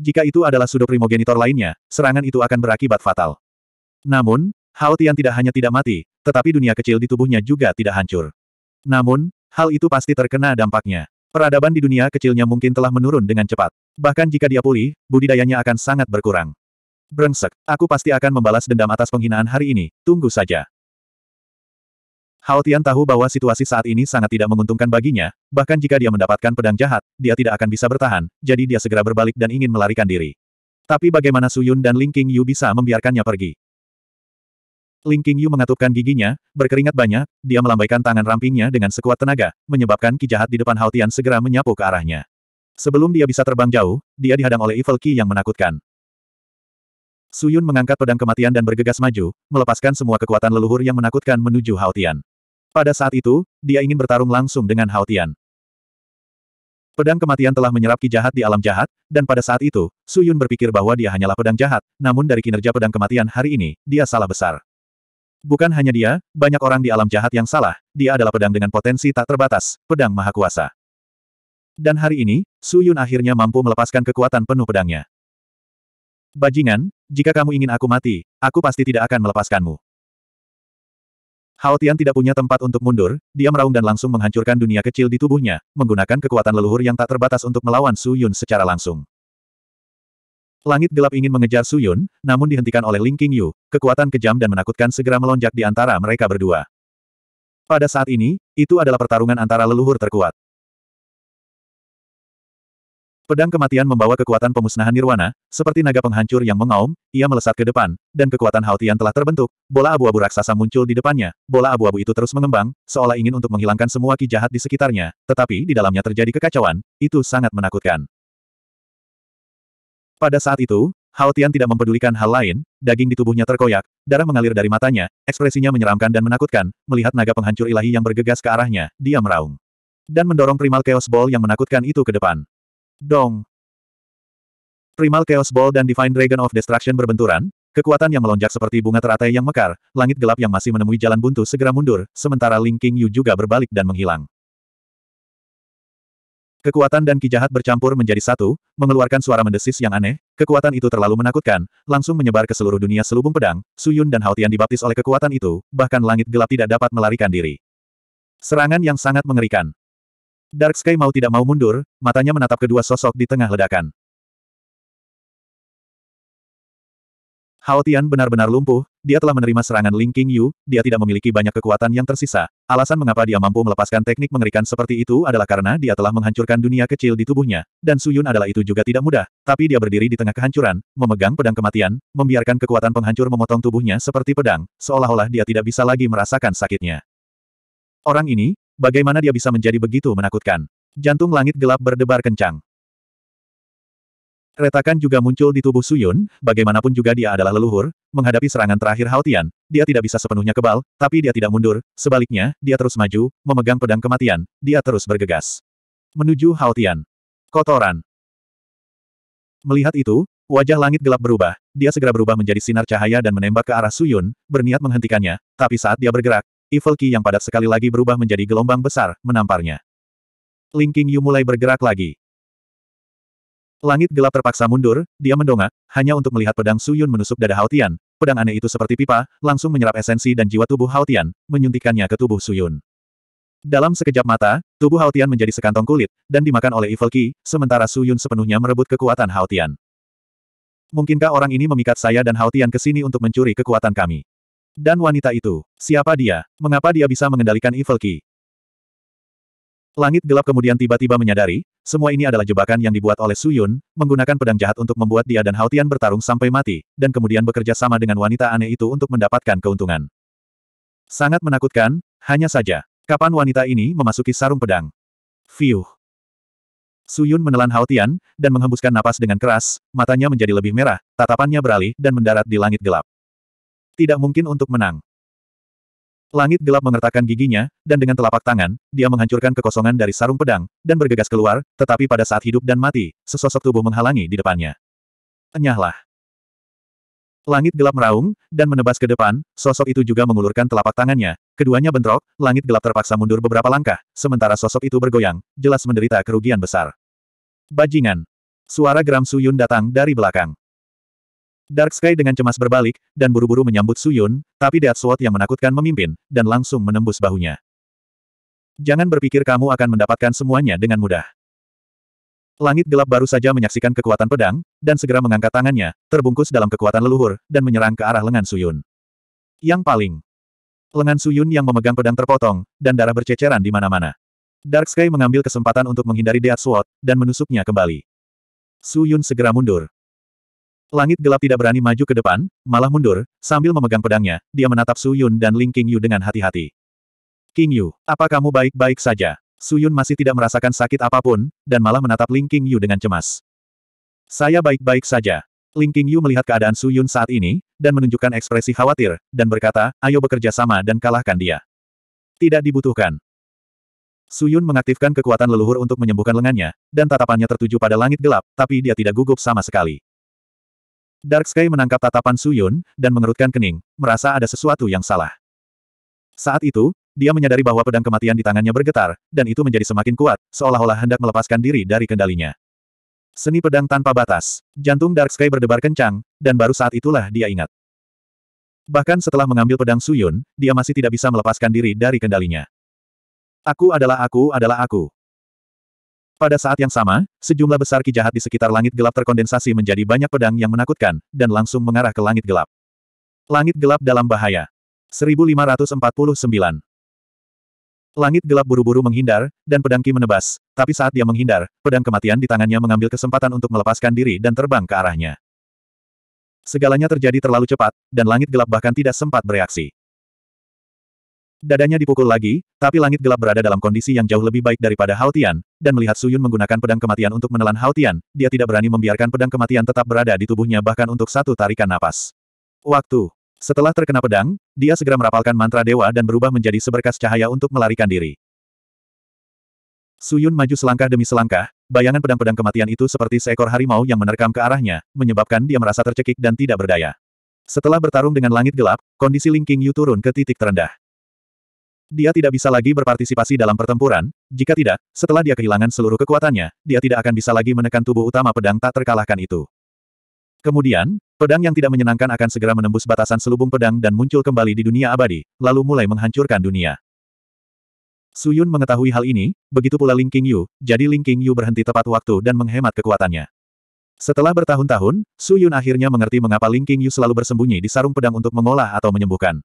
Jika itu adalah sudo primogenitor lainnya, serangan itu akan berakibat fatal. Namun, Hao Tian tidak hanya tidak mati, tetapi dunia kecil di tubuhnya juga tidak hancur. Namun, hal itu pasti terkena dampaknya. Peradaban di dunia kecilnya mungkin telah menurun dengan cepat. Bahkan jika dia pulih, budidayanya akan sangat berkurang. Brengsek, aku pasti akan membalas dendam atas penghinaan hari ini, tunggu saja. Hao Tian tahu bahwa situasi saat ini sangat tidak menguntungkan baginya, bahkan jika dia mendapatkan pedang jahat, dia tidak akan bisa bertahan, jadi dia segera berbalik dan ingin melarikan diri. Tapi bagaimana Su Yun dan Ling King Yu bisa membiarkannya pergi? Ling King Yu mengatupkan giginya, berkeringat banyak, dia melambaikan tangan rampingnya dengan sekuat tenaga, menyebabkan ki jahat di depan Hao Tian segera menyapu ke arahnya. Sebelum dia bisa terbang jauh, dia dihadang oleh Evil Ki yang menakutkan. Suyun mengangkat pedang kematian dan bergegas maju, melepaskan semua kekuatan leluhur yang menakutkan menuju Haotian. Pada saat itu, dia ingin bertarung langsung dengan Haotian. Pedang kematian telah menyerap ki jahat di alam jahat, dan pada saat itu, Suyun berpikir bahwa dia hanyalah pedang jahat, namun dari kinerja pedang kematian hari ini, dia salah besar. Bukan hanya dia, banyak orang di alam jahat yang salah, dia adalah pedang dengan potensi tak terbatas, pedang maha kuasa. Dan hari ini, Suyun akhirnya mampu melepaskan kekuatan penuh pedangnya. Bajingan, jika kamu ingin aku mati, aku pasti tidak akan melepaskanmu. Hao Tian tidak punya tempat untuk mundur, dia meraung dan langsung menghancurkan dunia kecil di tubuhnya, menggunakan kekuatan leluhur yang tak terbatas untuk melawan Su Yun secara langsung. Langit gelap ingin mengejar Su Yun, namun dihentikan oleh Ling Qingyu, kekuatan kejam dan menakutkan segera melonjak di antara mereka berdua. Pada saat ini, itu adalah pertarungan antara leluhur terkuat. Pedang kematian membawa kekuatan pemusnahan nirwana, seperti naga penghancur yang mengaum, ia melesat ke depan, dan kekuatan Haotian telah terbentuk, bola abu-abu raksasa muncul di depannya, bola abu-abu itu terus mengembang, seolah ingin untuk menghilangkan semua ki jahat di sekitarnya, tetapi di dalamnya terjadi kekacauan, itu sangat menakutkan. Pada saat itu, Haotian tidak mempedulikan hal lain, daging di tubuhnya terkoyak, darah mengalir dari matanya, ekspresinya menyeramkan dan menakutkan, melihat naga penghancur ilahi yang bergegas ke arahnya, dia meraung. Dan mendorong primal chaos ball yang menakutkan itu ke depan. Dong. Primal Chaos Ball dan Divine Dragon of Destruction berbenturan, kekuatan yang melonjak seperti bunga teratai yang mekar, langit gelap yang masih menemui jalan buntu segera mundur, sementara Ling Qingyu juga berbalik dan menghilang. Kekuatan dan kijahat bercampur menjadi satu, mengeluarkan suara mendesis yang aneh, kekuatan itu terlalu menakutkan, langsung menyebar ke seluruh dunia selubung pedang, Suyun dan Haotian dibaptis oleh kekuatan itu, bahkan langit gelap tidak dapat melarikan diri. Serangan yang sangat mengerikan. Dark Sky mau tidak mau mundur, matanya menatap kedua sosok di tengah ledakan. Hao benar-benar lumpuh, dia telah menerima serangan Ling King Yu, dia tidak memiliki banyak kekuatan yang tersisa. Alasan mengapa dia mampu melepaskan teknik mengerikan seperti itu adalah karena dia telah menghancurkan dunia kecil di tubuhnya, dan Suyun adalah itu juga tidak mudah, tapi dia berdiri di tengah kehancuran, memegang pedang kematian, membiarkan kekuatan penghancur memotong tubuhnya seperti pedang, seolah-olah dia tidak bisa lagi merasakan sakitnya. Orang ini, Bagaimana dia bisa menjadi begitu menakutkan? Jantung langit gelap berdebar kencang. Retakan juga muncul di tubuh Suyun, bagaimanapun juga dia adalah leluhur, menghadapi serangan terakhir Haotian, dia tidak bisa sepenuhnya kebal, tapi dia tidak mundur, sebaliknya, dia terus maju, memegang pedang kematian, dia terus bergegas. Menuju Haotian. Kotoran. Melihat itu, wajah langit gelap berubah, dia segera berubah menjadi sinar cahaya dan menembak ke arah Suyun, berniat menghentikannya, tapi saat dia bergerak, Evil Ki yang padat sekali lagi berubah menjadi gelombang besar, menamparnya. Ling King Yu mulai bergerak lagi. Langit gelap terpaksa mundur, dia mendongak, hanya untuk melihat pedang Suyun menusuk dada Haotian. Pedang aneh itu seperti pipa, langsung menyerap esensi dan jiwa tubuh Haotian, menyuntikannya ke tubuh Suyun. Dalam sekejap mata, tubuh Haotian menjadi sekantong kulit, dan dimakan oleh Evil Ki, sementara Su Yun sepenuhnya merebut kekuatan Haotian. Mungkinkah orang ini memikat saya dan Haotian ke sini untuk mencuri kekuatan kami? Dan wanita itu, siapa dia? Mengapa dia bisa mengendalikan Evil Key? Langit gelap kemudian tiba-tiba menyadari, semua ini adalah jebakan yang dibuat oleh Su Yun menggunakan pedang jahat untuk membuat dia dan Hautian bertarung sampai mati, dan kemudian bekerja sama dengan wanita aneh itu untuk mendapatkan keuntungan. Sangat menakutkan, hanya saja, kapan wanita ini memasuki sarung pedang? Fiuh. Su Yun menelan Hautian, dan menghembuskan napas dengan keras, matanya menjadi lebih merah, tatapannya beralih dan mendarat di langit gelap. Tidak mungkin untuk menang. Langit gelap mengertakkan giginya, dan dengan telapak tangan, dia menghancurkan kekosongan dari sarung pedang, dan bergegas keluar, tetapi pada saat hidup dan mati, sesosok tubuh menghalangi di depannya. Enyahlah. Langit gelap meraung, dan menebas ke depan, sosok itu juga mengulurkan telapak tangannya, keduanya bentrok, langit gelap terpaksa mundur beberapa langkah, sementara sosok itu bergoyang, jelas menderita kerugian besar. Bajingan. Suara geram Suyun datang dari belakang. Dark Sky dengan cemas berbalik, dan buru-buru menyambut Suyun, tapi Death Sword yang menakutkan memimpin, dan langsung menembus bahunya. Jangan berpikir kamu akan mendapatkan semuanya dengan mudah. Langit gelap baru saja menyaksikan kekuatan pedang, dan segera mengangkat tangannya, terbungkus dalam kekuatan leluhur, dan menyerang ke arah lengan Suyun. Yang paling. Lengan Suyun yang memegang pedang terpotong, dan darah berceceran di mana-mana. Dark Sky mengambil kesempatan untuk menghindari Death Sword, dan menusuknya kembali. Suyun segera mundur. Langit gelap tidak berani maju ke depan, malah mundur, sambil memegang pedangnya, dia menatap Su Yun dan Ling King Yu dengan hati-hati. King Yu, apa kamu baik-baik saja? Su Yun masih tidak merasakan sakit apapun, dan malah menatap Ling King Yu dengan cemas. Saya baik-baik saja. Ling King Yu melihat keadaan Su Yun saat ini, dan menunjukkan ekspresi khawatir, dan berkata, ayo bekerja sama dan kalahkan dia. Tidak dibutuhkan. Su Yun mengaktifkan kekuatan leluhur untuk menyembuhkan lengannya, dan tatapannya tertuju pada langit gelap, tapi dia tidak gugup sama sekali. Dark Sky menangkap tatapan Su Yun dan mengerutkan kening, merasa ada sesuatu yang salah. Saat itu, dia menyadari bahwa pedang kematian di tangannya bergetar, dan itu menjadi semakin kuat, seolah-olah hendak melepaskan diri dari kendalinya. Seni pedang tanpa batas. Jantung Dark Sky berdebar kencang, dan baru saat itulah dia ingat. Bahkan setelah mengambil pedang Su Yun, dia masih tidak bisa melepaskan diri dari kendalinya. Aku adalah aku adalah aku. Pada saat yang sama, sejumlah besar ki jahat di sekitar langit gelap terkondensasi menjadi banyak pedang yang menakutkan, dan langsung mengarah ke langit gelap. Langit gelap dalam bahaya. 1549 Langit gelap buru-buru menghindar, dan pedang ki menebas, tapi saat dia menghindar, pedang kematian di tangannya mengambil kesempatan untuk melepaskan diri dan terbang ke arahnya. Segalanya terjadi terlalu cepat, dan langit gelap bahkan tidak sempat bereaksi. Dadanya dipukul lagi, tapi langit gelap berada dalam kondisi yang jauh lebih baik daripada Haotian, dan melihat Suyun menggunakan pedang kematian untuk menelan Haotian, dia tidak berani membiarkan pedang kematian tetap berada di tubuhnya bahkan untuk satu tarikan napas. Waktu. Setelah terkena pedang, dia segera merapalkan mantra dewa dan berubah menjadi seberkas cahaya untuk melarikan diri. Suyun maju selangkah demi selangkah, bayangan pedang-pedang kematian itu seperti seekor harimau yang menerkam ke arahnya, menyebabkan dia merasa tercekik dan tidak berdaya. Setelah bertarung dengan langit gelap, kondisi Ling King Yu turun ke titik terendah. Dia tidak bisa lagi berpartisipasi dalam pertempuran, jika tidak, setelah dia kehilangan seluruh kekuatannya, dia tidak akan bisa lagi menekan tubuh utama pedang tak terkalahkan itu. Kemudian, pedang yang tidak menyenangkan akan segera menembus batasan selubung pedang dan muncul kembali di dunia abadi, lalu mulai menghancurkan dunia. Suyun mengetahui hal ini, begitu pula Ling Qingyu, jadi Ling Qingyu berhenti tepat waktu dan menghemat kekuatannya. Setelah bertahun-tahun, Suyun akhirnya mengerti mengapa Ling Qingyu selalu bersembunyi di sarung pedang untuk mengolah atau menyembuhkan.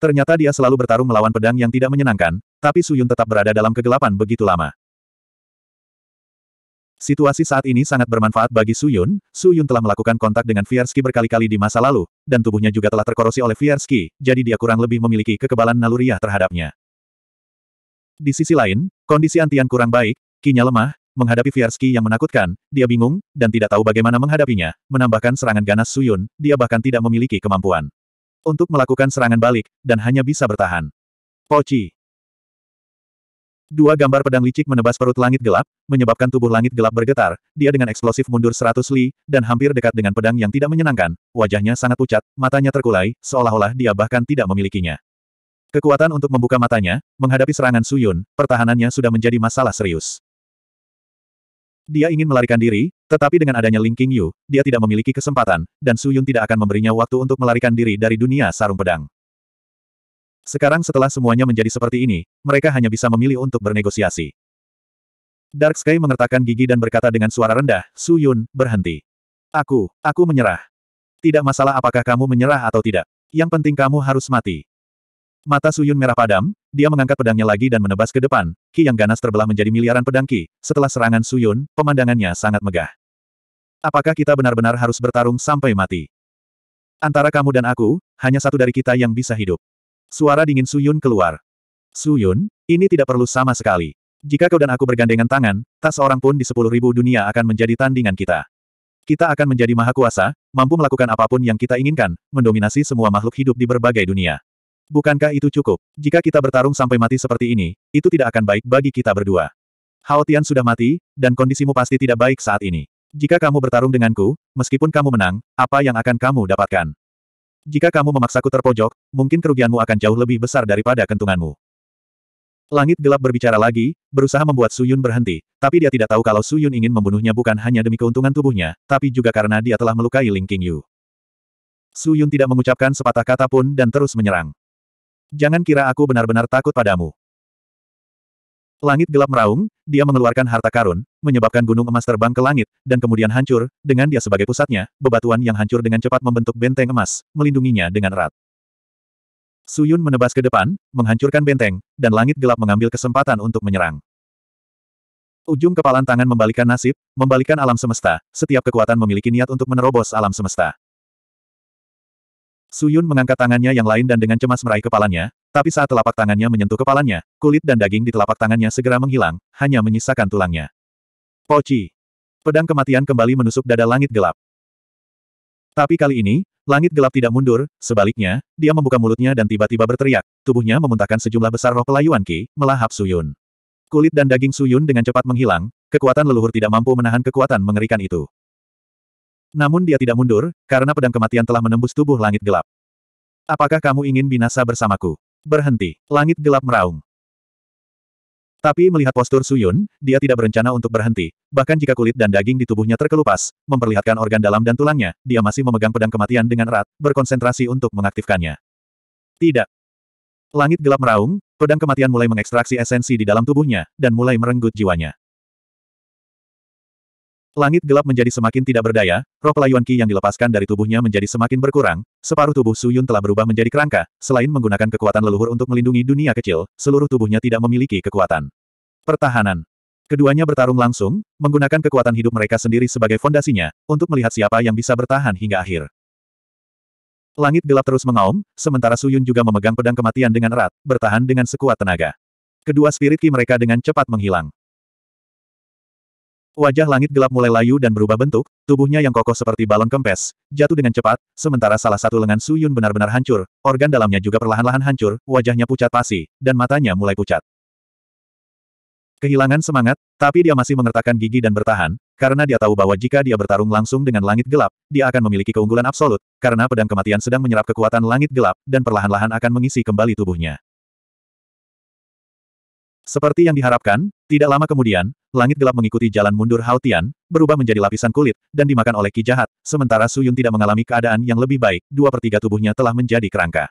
Ternyata dia selalu bertarung melawan pedang yang tidak menyenangkan, tapi Suyun tetap berada dalam kegelapan begitu lama. Situasi saat ini sangat bermanfaat bagi Suyun, Suyun telah melakukan kontak dengan Viersky berkali-kali di masa lalu, dan tubuhnya juga telah terkorosi oleh Viersky, jadi dia kurang lebih memiliki kekebalan naluriah terhadapnya. Di sisi lain, kondisi Antian kurang baik, kinya lemah, menghadapi Viersky yang menakutkan, dia bingung, dan tidak tahu bagaimana menghadapinya, menambahkan serangan ganas Suyun, dia bahkan tidak memiliki kemampuan untuk melakukan serangan balik, dan hanya bisa bertahan. Poci. Dua gambar pedang licik menebas perut langit gelap, menyebabkan tubuh langit gelap bergetar, dia dengan eksplosif mundur seratus li, dan hampir dekat dengan pedang yang tidak menyenangkan, wajahnya sangat pucat, matanya terkulai, seolah-olah dia bahkan tidak memilikinya. Kekuatan untuk membuka matanya, menghadapi serangan Suyun, pertahanannya sudah menjadi masalah serius. Dia ingin melarikan diri, tetapi dengan adanya Ling King Yu, dia tidak memiliki kesempatan, dan Su Yun tidak akan memberinya waktu untuk melarikan diri dari dunia sarung pedang. Sekarang setelah semuanya menjadi seperti ini, mereka hanya bisa memilih untuk bernegosiasi. Dark Sky mengertakkan gigi dan berkata dengan suara rendah, Su Yun, berhenti. Aku, aku menyerah. Tidak masalah apakah kamu menyerah atau tidak. Yang penting kamu harus mati. Mata Suyun merah padam, dia mengangkat pedangnya lagi dan menebas ke depan, Ki yang ganas terbelah menjadi miliaran pedang Ki, setelah serangan Suyun, pemandangannya sangat megah. Apakah kita benar-benar harus bertarung sampai mati? Antara kamu dan aku, hanya satu dari kita yang bisa hidup. Suara dingin Suyun keluar. Suyun, ini tidak perlu sama sekali. Jika kau dan aku bergandengan tangan, tak seorang pun di sepuluh ribu dunia akan menjadi tandingan kita. Kita akan menjadi maha kuasa, mampu melakukan apapun yang kita inginkan, mendominasi semua makhluk hidup di berbagai dunia. Bukankah itu cukup? Jika kita bertarung sampai mati seperti ini, itu tidak akan baik bagi kita berdua. Hao Tian sudah mati, dan kondisimu pasti tidak baik saat ini. Jika kamu bertarung denganku, meskipun kamu menang, apa yang akan kamu dapatkan? Jika kamu memaksaku terpojok, mungkin kerugianmu akan jauh lebih besar daripada kentunganmu. Langit gelap berbicara lagi, berusaha membuat Su Yun berhenti, tapi dia tidak tahu kalau Su Yun ingin membunuhnya bukan hanya demi keuntungan tubuhnya, tapi juga karena dia telah melukai Ling King Yu. Yun tidak mengucapkan sepatah kata pun dan terus menyerang. Jangan kira aku benar-benar takut padamu. Langit gelap meraung, dia mengeluarkan harta karun, menyebabkan gunung emas terbang ke langit, dan kemudian hancur, dengan dia sebagai pusatnya, bebatuan yang hancur dengan cepat membentuk benteng emas, melindunginya dengan erat. Suyun menebas ke depan, menghancurkan benteng, dan langit gelap mengambil kesempatan untuk menyerang. Ujung kepalan tangan membalikan nasib, membalikan alam semesta, setiap kekuatan memiliki niat untuk menerobos alam semesta. Suyun mengangkat tangannya yang lain dan dengan cemas meraih kepalanya, tapi saat telapak tangannya menyentuh kepalanya, kulit dan daging di telapak tangannya segera menghilang, hanya menyisakan tulangnya. Poci. Pedang kematian kembali menusuk dada langit gelap. Tapi kali ini, langit gelap tidak mundur, sebaliknya, dia membuka mulutnya dan tiba-tiba berteriak, tubuhnya memuntahkan sejumlah besar roh pelayuan Ki, melahap Suyun. Kulit dan daging Suyun dengan cepat menghilang, kekuatan leluhur tidak mampu menahan kekuatan mengerikan itu. Namun dia tidak mundur, karena pedang kematian telah menembus tubuh langit gelap. Apakah kamu ingin binasa bersamaku? Berhenti. Langit gelap meraung. Tapi melihat postur Suyun, dia tidak berencana untuk berhenti. Bahkan jika kulit dan daging di tubuhnya terkelupas, memperlihatkan organ dalam dan tulangnya, dia masih memegang pedang kematian dengan erat, berkonsentrasi untuk mengaktifkannya. Tidak. Langit gelap meraung, pedang kematian mulai mengekstraksi esensi di dalam tubuhnya, dan mulai merenggut jiwanya. Langit gelap menjadi semakin tidak berdaya, roh pelayuan Ki yang dilepaskan dari tubuhnya menjadi semakin berkurang, separuh tubuh Su Yun telah berubah menjadi kerangka, selain menggunakan kekuatan leluhur untuk melindungi dunia kecil, seluruh tubuhnya tidak memiliki kekuatan. Pertahanan. Keduanya bertarung langsung, menggunakan kekuatan hidup mereka sendiri sebagai fondasinya, untuk melihat siapa yang bisa bertahan hingga akhir. Langit gelap terus mengaum, sementara Su Yun juga memegang pedang kematian dengan erat, bertahan dengan sekuat tenaga. Kedua spirit ki mereka dengan cepat menghilang. Wajah langit gelap mulai layu dan berubah bentuk, tubuhnya yang kokoh seperti balon kempes, jatuh dengan cepat, sementara salah satu lengan Suyun benar-benar hancur, organ dalamnya juga perlahan-lahan hancur, wajahnya pucat pasi, dan matanya mulai pucat. Kehilangan semangat, tapi dia masih mengertakkan gigi dan bertahan, karena dia tahu bahwa jika dia bertarung langsung dengan langit gelap, dia akan memiliki keunggulan absolut, karena pedang kematian sedang menyerap kekuatan langit gelap, dan perlahan-lahan akan mengisi kembali tubuhnya. Seperti yang diharapkan, tidak lama kemudian, langit gelap mengikuti jalan mundur Haotian, berubah menjadi lapisan kulit, dan dimakan oleh ki jahat, sementara Suyun tidak mengalami keadaan yang lebih baik, dua per tiga tubuhnya telah menjadi kerangka.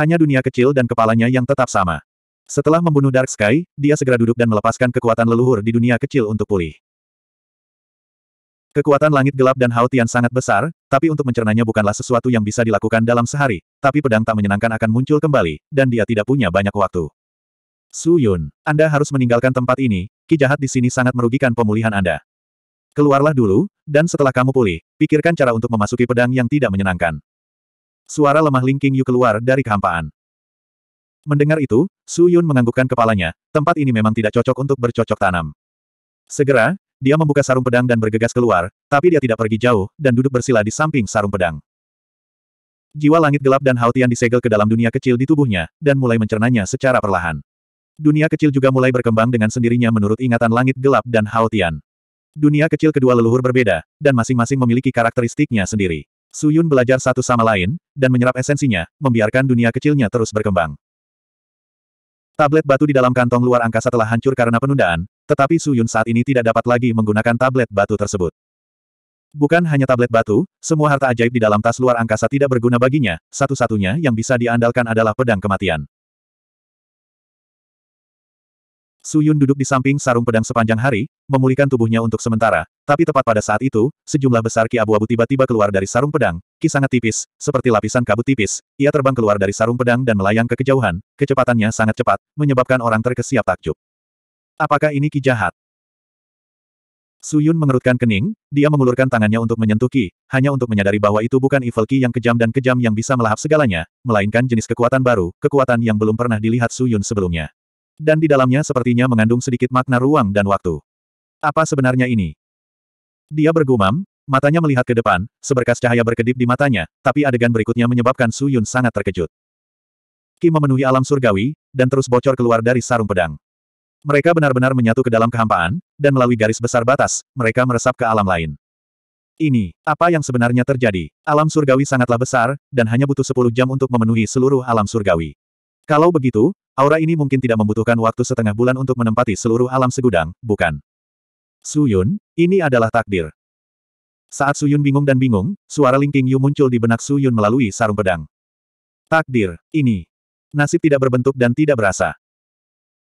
Hanya dunia kecil dan kepalanya yang tetap sama. Setelah membunuh Dark Sky, dia segera duduk dan melepaskan kekuatan leluhur di dunia kecil untuk pulih. Kekuatan langit gelap dan Haotian sangat besar, tapi untuk mencernanya bukanlah sesuatu yang bisa dilakukan dalam sehari, tapi pedang tak menyenangkan akan muncul kembali, dan dia tidak punya banyak waktu. Su Yun, Anda harus meninggalkan tempat ini, ki jahat di sini sangat merugikan pemulihan Anda. Keluarlah dulu, dan setelah kamu pulih, pikirkan cara untuk memasuki pedang yang tidak menyenangkan. Suara lemah Ling King Yu keluar dari kehampaan. Mendengar itu, Su Yun menganggukkan kepalanya, tempat ini memang tidak cocok untuk bercocok tanam. Segera, dia membuka sarung pedang dan bergegas keluar, tapi dia tidak pergi jauh, dan duduk bersila di samping sarung pedang. Jiwa langit gelap dan yang disegel ke dalam dunia kecil di tubuhnya, dan mulai mencernanya secara perlahan. Dunia kecil juga mulai berkembang dengan sendirinya menurut ingatan langit gelap dan Haotian. Dunia kecil kedua leluhur berbeda, dan masing-masing memiliki karakteristiknya sendiri. Suyun belajar satu sama lain, dan menyerap esensinya, membiarkan dunia kecilnya terus berkembang. Tablet batu di dalam kantong luar angkasa telah hancur karena penundaan, tetapi Suyun saat ini tidak dapat lagi menggunakan tablet batu tersebut. Bukan hanya tablet batu, semua harta ajaib di dalam tas luar angkasa tidak berguna baginya, satu-satunya yang bisa diandalkan adalah pedang kematian. Su Yun duduk di samping sarung pedang sepanjang hari, memulihkan tubuhnya untuk sementara, tapi tepat pada saat itu, sejumlah besar ki abu-abu tiba-tiba keluar dari sarung pedang, ki sangat tipis, seperti lapisan kabut tipis, ia terbang keluar dari sarung pedang dan melayang ke kejauhan, kecepatannya sangat cepat, menyebabkan orang terkesiap takjub. Apakah ini ki jahat? Su Yun mengerutkan kening, dia mengulurkan tangannya untuk menyentuh Ki, hanya untuk menyadari bahwa itu bukan Evil Ki yang kejam dan kejam yang bisa melahap segalanya, melainkan jenis kekuatan baru, kekuatan yang belum pernah dilihat Su Yun sebelumnya dan di dalamnya sepertinya mengandung sedikit makna ruang dan waktu. Apa sebenarnya ini? Dia bergumam, matanya melihat ke depan, seberkas cahaya berkedip di matanya, tapi adegan berikutnya menyebabkan Su Yun sangat terkejut. Ki memenuhi alam surgawi, dan terus bocor keluar dari sarung pedang. Mereka benar-benar menyatu ke dalam kehampaan, dan melalui garis besar batas, mereka meresap ke alam lain. Ini, apa yang sebenarnya terjadi? Alam surgawi sangatlah besar, dan hanya butuh 10 jam untuk memenuhi seluruh alam surgawi. Kalau begitu, aura ini mungkin tidak membutuhkan waktu setengah bulan untuk menempati seluruh alam segudang, bukan? Suyun, ini adalah takdir. Saat Suyun bingung dan bingung, suara Ling Yu muncul di benak Suyun melalui sarung pedang. Takdir, ini. Nasib tidak berbentuk dan tidak berasa.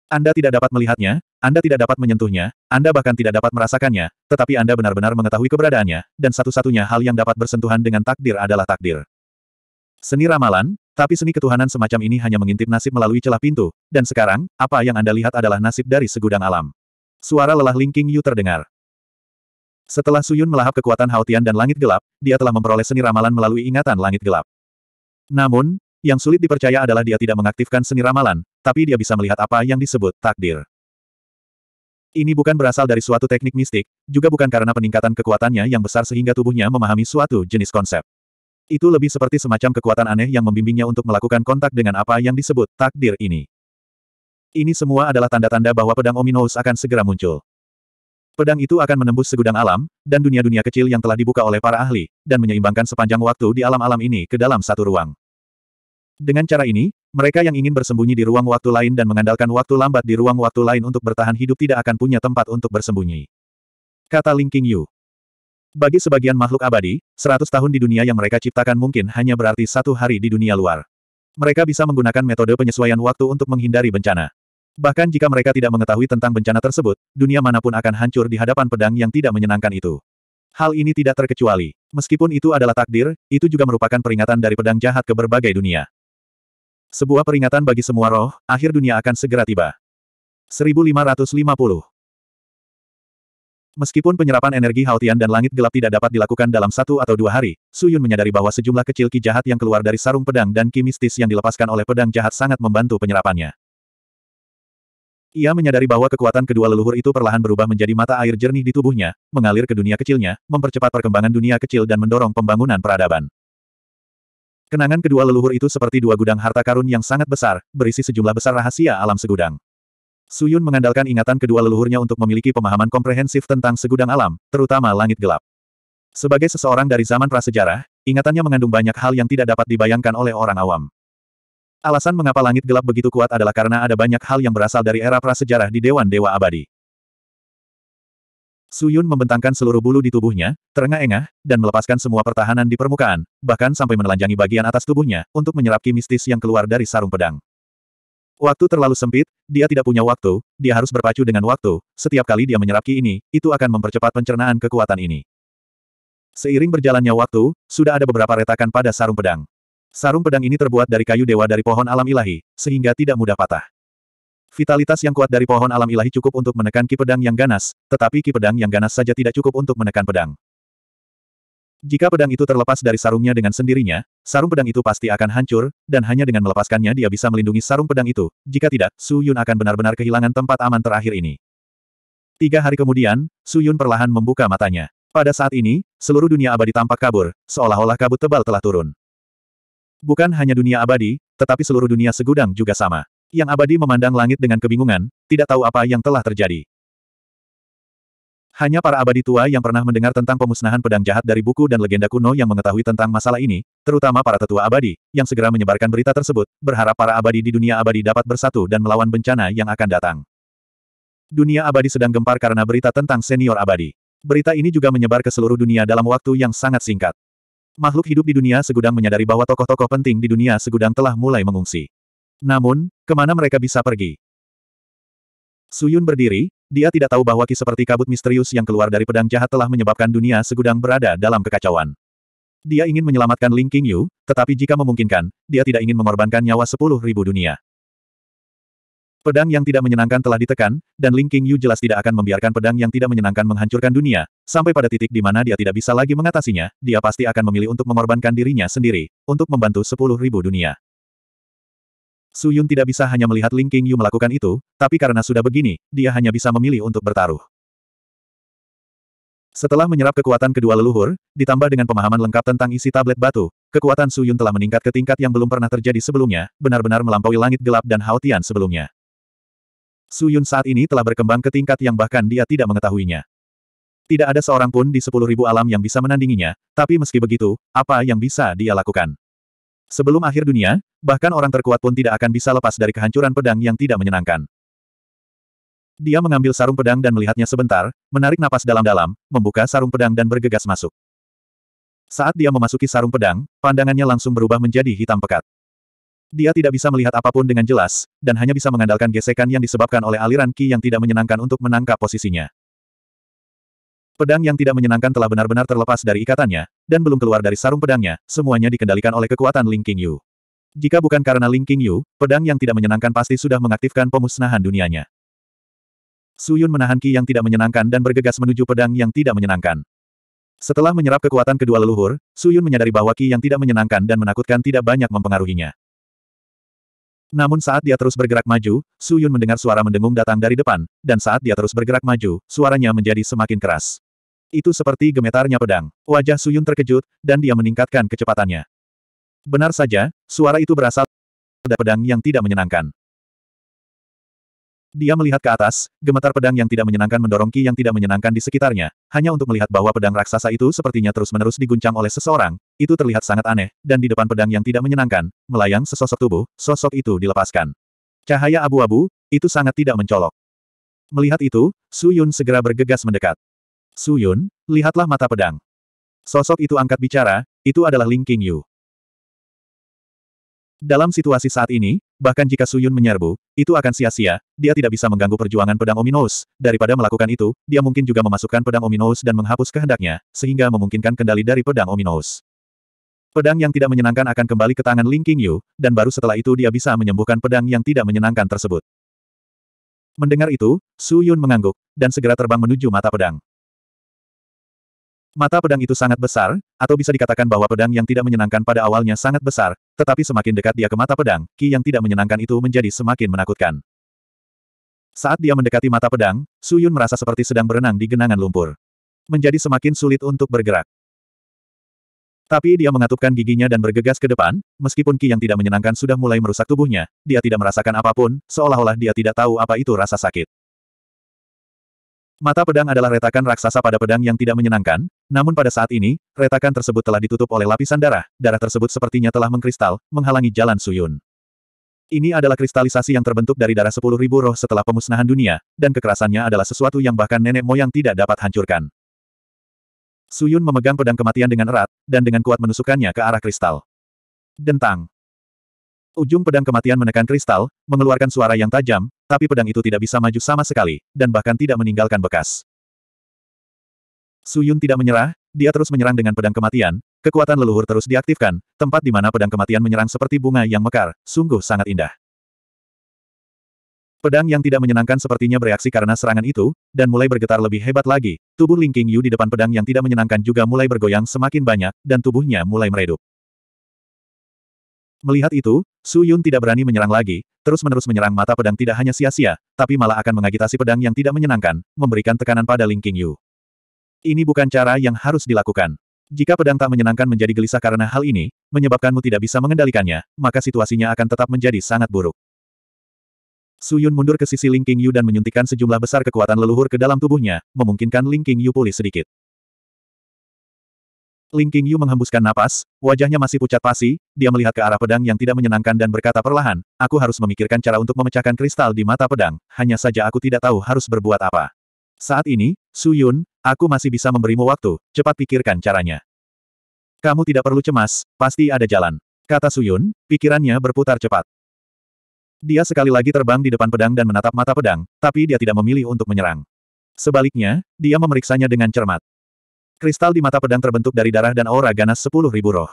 Anda tidak dapat melihatnya, Anda tidak dapat menyentuhnya, Anda bahkan tidak dapat merasakannya, tetapi Anda benar-benar mengetahui keberadaannya, dan satu-satunya hal yang dapat bersentuhan dengan takdir adalah takdir. Seni ramalan, tapi seni ketuhanan semacam ini hanya mengintip nasib melalui celah pintu, dan sekarang, apa yang Anda lihat adalah nasib dari segudang alam. Suara lelah Ling King Yu terdengar. Setelah Suyun melahap kekuatan Haotian dan Langit Gelap, dia telah memperoleh seni ramalan melalui ingatan Langit Gelap. Namun, yang sulit dipercaya adalah dia tidak mengaktifkan seni ramalan, tapi dia bisa melihat apa yang disebut takdir. Ini bukan berasal dari suatu teknik mistik, juga bukan karena peningkatan kekuatannya yang besar sehingga tubuhnya memahami suatu jenis konsep. Itu lebih seperti semacam kekuatan aneh yang membimbingnya untuk melakukan kontak dengan apa yang disebut takdir ini. Ini semua adalah tanda-tanda bahwa pedang Ominous akan segera muncul. Pedang itu akan menembus segudang alam, dan dunia-dunia kecil yang telah dibuka oleh para ahli, dan menyeimbangkan sepanjang waktu di alam-alam ini ke dalam satu ruang. Dengan cara ini, mereka yang ingin bersembunyi di ruang waktu lain dan mengandalkan waktu lambat di ruang waktu lain untuk bertahan hidup tidak akan punya tempat untuk bersembunyi. Kata Ling King Yu. Bagi sebagian makhluk abadi, seratus tahun di dunia yang mereka ciptakan mungkin hanya berarti satu hari di dunia luar. Mereka bisa menggunakan metode penyesuaian waktu untuk menghindari bencana. Bahkan jika mereka tidak mengetahui tentang bencana tersebut, dunia manapun akan hancur di hadapan pedang yang tidak menyenangkan itu. Hal ini tidak terkecuali. Meskipun itu adalah takdir, itu juga merupakan peringatan dari pedang jahat ke berbagai dunia. Sebuah peringatan bagi semua roh, akhir dunia akan segera tiba. 1550 Meskipun penyerapan energi Haotian dan langit gelap tidak dapat dilakukan dalam satu atau dua hari, Su Yun menyadari bahwa sejumlah kecil ki jahat yang keluar dari sarung pedang dan ki mistis yang dilepaskan oleh pedang jahat sangat membantu penyerapannya. Ia menyadari bahwa kekuatan kedua leluhur itu perlahan berubah menjadi mata air jernih di tubuhnya, mengalir ke dunia kecilnya, mempercepat perkembangan dunia kecil dan mendorong pembangunan peradaban. Kenangan kedua leluhur itu seperti dua gudang harta karun yang sangat besar, berisi sejumlah besar rahasia alam segudang. Suyun mengandalkan ingatan kedua leluhurnya untuk memiliki pemahaman komprehensif tentang segudang alam, terutama langit gelap. Sebagai seseorang dari zaman prasejarah, ingatannya mengandung banyak hal yang tidak dapat dibayangkan oleh orang awam. Alasan mengapa langit gelap begitu kuat adalah karena ada banyak hal yang berasal dari era prasejarah di Dewan Dewa Abadi. Suyun membentangkan seluruh bulu di tubuhnya, terengah-engah, dan melepaskan semua pertahanan di permukaan, bahkan sampai menelanjangi bagian atas tubuhnya, untuk menyerap ki mistis yang keluar dari sarung pedang. Waktu terlalu sempit, dia tidak punya waktu, dia harus berpacu dengan waktu, setiap kali dia menyerap ki ini, itu akan mempercepat pencernaan kekuatan ini. Seiring berjalannya waktu, sudah ada beberapa retakan pada sarung pedang. Sarung pedang ini terbuat dari kayu dewa dari pohon alam ilahi, sehingga tidak mudah patah. Vitalitas yang kuat dari pohon alam ilahi cukup untuk menekan ki pedang yang ganas, tetapi ki pedang yang ganas saja tidak cukup untuk menekan pedang. Jika pedang itu terlepas dari sarungnya dengan sendirinya, Sarung pedang itu pasti akan hancur, dan hanya dengan melepaskannya dia bisa melindungi sarung pedang itu, jika tidak, Su Yun akan benar-benar kehilangan tempat aman terakhir ini. Tiga hari kemudian, Su Yun perlahan membuka matanya. Pada saat ini, seluruh dunia abadi tampak kabur, seolah-olah kabut tebal telah turun. Bukan hanya dunia abadi, tetapi seluruh dunia segudang juga sama. Yang abadi memandang langit dengan kebingungan, tidak tahu apa yang telah terjadi. Hanya para abadi tua yang pernah mendengar tentang pemusnahan pedang jahat dari buku dan legenda kuno yang mengetahui tentang masalah ini, terutama para tetua abadi, yang segera menyebarkan berita tersebut, berharap para abadi di dunia abadi dapat bersatu dan melawan bencana yang akan datang. Dunia abadi sedang gempar karena berita tentang senior abadi. Berita ini juga menyebar ke seluruh dunia dalam waktu yang sangat singkat. Makhluk hidup di dunia segudang menyadari bahwa tokoh-tokoh penting di dunia segudang telah mulai mengungsi. Namun, kemana mereka bisa pergi? Suyun berdiri, dia tidak tahu bahwa ki seperti kabut misterius yang keluar dari pedang jahat telah menyebabkan dunia segudang berada dalam kekacauan. Dia ingin menyelamatkan Ling King tetapi jika memungkinkan, dia tidak ingin mengorbankan nyawa sepuluh ribu dunia. Pedang yang tidak menyenangkan telah ditekan, dan Ling King jelas tidak akan membiarkan pedang yang tidak menyenangkan menghancurkan dunia, sampai pada titik di mana dia tidak bisa lagi mengatasinya, dia pasti akan memilih untuk mengorbankan dirinya sendiri, untuk membantu sepuluh ribu dunia. Su Yun tidak bisa hanya melihat Ling King Yu melakukan itu, tapi karena sudah begini, dia hanya bisa memilih untuk bertaruh. Setelah menyerap kekuatan kedua leluhur, ditambah dengan pemahaman lengkap tentang isi tablet batu, kekuatan Su Yun telah meningkat ke tingkat yang belum pernah terjadi sebelumnya, benar-benar melampaui langit gelap dan Hao sebelumnya. Su Yun saat ini telah berkembang ke tingkat yang bahkan dia tidak mengetahuinya. Tidak ada seorang pun di sepuluh ribu alam yang bisa menandinginya, tapi meski begitu, apa yang bisa dia lakukan? Sebelum akhir dunia, bahkan orang terkuat pun tidak akan bisa lepas dari kehancuran pedang yang tidak menyenangkan. Dia mengambil sarung pedang dan melihatnya sebentar, menarik napas dalam-dalam, membuka sarung pedang dan bergegas masuk. Saat dia memasuki sarung pedang, pandangannya langsung berubah menjadi hitam pekat. Dia tidak bisa melihat apapun dengan jelas, dan hanya bisa mengandalkan gesekan yang disebabkan oleh aliran ki yang tidak menyenangkan untuk menangkap posisinya. Pedang yang tidak menyenangkan telah benar-benar terlepas dari ikatannya, dan belum keluar dari sarung pedangnya, semuanya dikendalikan oleh kekuatan Ling Qingyu. Jika bukan karena Ling Qingyu, pedang yang tidak menyenangkan pasti sudah mengaktifkan pemusnahan dunianya. Suyun menahan Ki yang tidak menyenangkan dan bergegas menuju pedang yang tidak menyenangkan. Setelah menyerap kekuatan kedua leluhur, Suyun menyadari bahwa Ki yang tidak menyenangkan dan menakutkan tidak banyak mempengaruhinya. Namun saat dia terus bergerak maju, Suyun mendengar suara mendengung datang dari depan, dan saat dia terus bergerak maju, suaranya menjadi semakin keras. Itu seperti gemetarnya pedang. Wajah Suyun terkejut, dan dia meningkatkan kecepatannya. Benar saja, suara itu berasal dari pedang yang tidak menyenangkan. Dia melihat ke atas, gemetar pedang yang tidak menyenangkan mendorong ki yang tidak menyenangkan di sekitarnya, hanya untuk melihat bahwa pedang raksasa itu sepertinya terus-menerus diguncang oleh seseorang, itu terlihat sangat aneh, dan di depan pedang yang tidak menyenangkan, melayang sesosok tubuh, sosok itu dilepaskan. Cahaya abu-abu, itu sangat tidak mencolok. Melihat itu, Su Yun segera bergegas mendekat. Suyun, lihatlah mata pedang. Sosok itu angkat bicara, itu adalah Ling Qingyu. Dalam situasi saat ini, bahkan jika Suyun menyerbu, itu akan sia-sia, dia tidak bisa mengganggu perjuangan pedang Ominous. Daripada melakukan itu, dia mungkin juga memasukkan pedang Ominous dan menghapus kehendaknya, sehingga memungkinkan kendali dari pedang Ominous. Pedang yang tidak menyenangkan akan kembali ke tangan Ling Qingyu, dan baru setelah itu dia bisa menyembuhkan pedang yang tidak menyenangkan tersebut. Mendengar itu, Su Yun mengangguk, dan segera terbang menuju mata pedang. Mata pedang itu sangat besar, atau bisa dikatakan bahwa pedang yang tidak menyenangkan pada awalnya sangat besar, tetapi semakin dekat dia ke mata pedang, ki yang tidak menyenangkan itu menjadi semakin menakutkan. Saat dia mendekati mata pedang, Su Yun merasa seperti sedang berenang di genangan lumpur. Menjadi semakin sulit untuk bergerak. Tapi dia mengatupkan giginya dan bergegas ke depan, meskipun ki yang tidak menyenangkan sudah mulai merusak tubuhnya, dia tidak merasakan apapun, seolah-olah dia tidak tahu apa itu rasa sakit. Mata pedang adalah retakan raksasa pada pedang yang tidak menyenangkan, namun pada saat ini, retakan tersebut telah ditutup oleh lapisan darah, darah tersebut sepertinya telah mengkristal, menghalangi jalan Suyun. Ini adalah kristalisasi yang terbentuk dari darah sepuluh ribu roh setelah pemusnahan dunia, dan kekerasannya adalah sesuatu yang bahkan nenek moyang tidak dapat hancurkan. Suyun memegang pedang kematian dengan erat, dan dengan kuat menusukkannya ke arah kristal. Dentang. Ujung pedang kematian menekan kristal, mengeluarkan suara yang tajam, tapi pedang itu tidak bisa maju sama sekali, dan bahkan tidak meninggalkan bekas. Su Yun tidak menyerah, dia terus menyerang dengan pedang kematian, kekuatan leluhur terus diaktifkan, tempat di mana pedang kematian menyerang seperti bunga yang mekar, sungguh sangat indah. Pedang yang tidak menyenangkan sepertinya bereaksi karena serangan itu, dan mulai bergetar lebih hebat lagi, tubuh Ling King Yu di depan pedang yang tidak menyenangkan juga mulai bergoyang semakin banyak, dan tubuhnya mulai meredup. Melihat itu, Su Yun tidak berani menyerang lagi, terus-menerus menyerang mata pedang tidak hanya sia-sia, tapi malah akan mengagitasi pedang yang tidak menyenangkan, memberikan tekanan pada Ling King Yu. Ini bukan cara yang harus dilakukan. Jika pedang tak menyenangkan menjadi gelisah karena hal ini, menyebabkanmu tidak bisa mengendalikannya, maka situasinya akan tetap menjadi sangat buruk. Su Yun mundur ke sisi Ling King Yu dan menyuntikkan sejumlah besar kekuatan leluhur ke dalam tubuhnya, memungkinkan Ling King Yu pulih sedikit. Ling Qingyu menghembuskan napas, wajahnya masih pucat pasi, dia melihat ke arah pedang yang tidak menyenangkan dan berkata perlahan, aku harus memikirkan cara untuk memecahkan kristal di mata pedang, hanya saja aku tidak tahu harus berbuat apa. Saat ini, Su Yun, aku masih bisa memberimu waktu, cepat pikirkan caranya. Kamu tidak perlu cemas, pasti ada jalan. Kata Su Yun, pikirannya berputar cepat. Dia sekali lagi terbang di depan pedang dan menatap mata pedang, tapi dia tidak memilih untuk menyerang. Sebaliknya, dia memeriksanya dengan cermat. Kristal di mata pedang terbentuk dari darah dan aura ganas sepuluh ribu roh.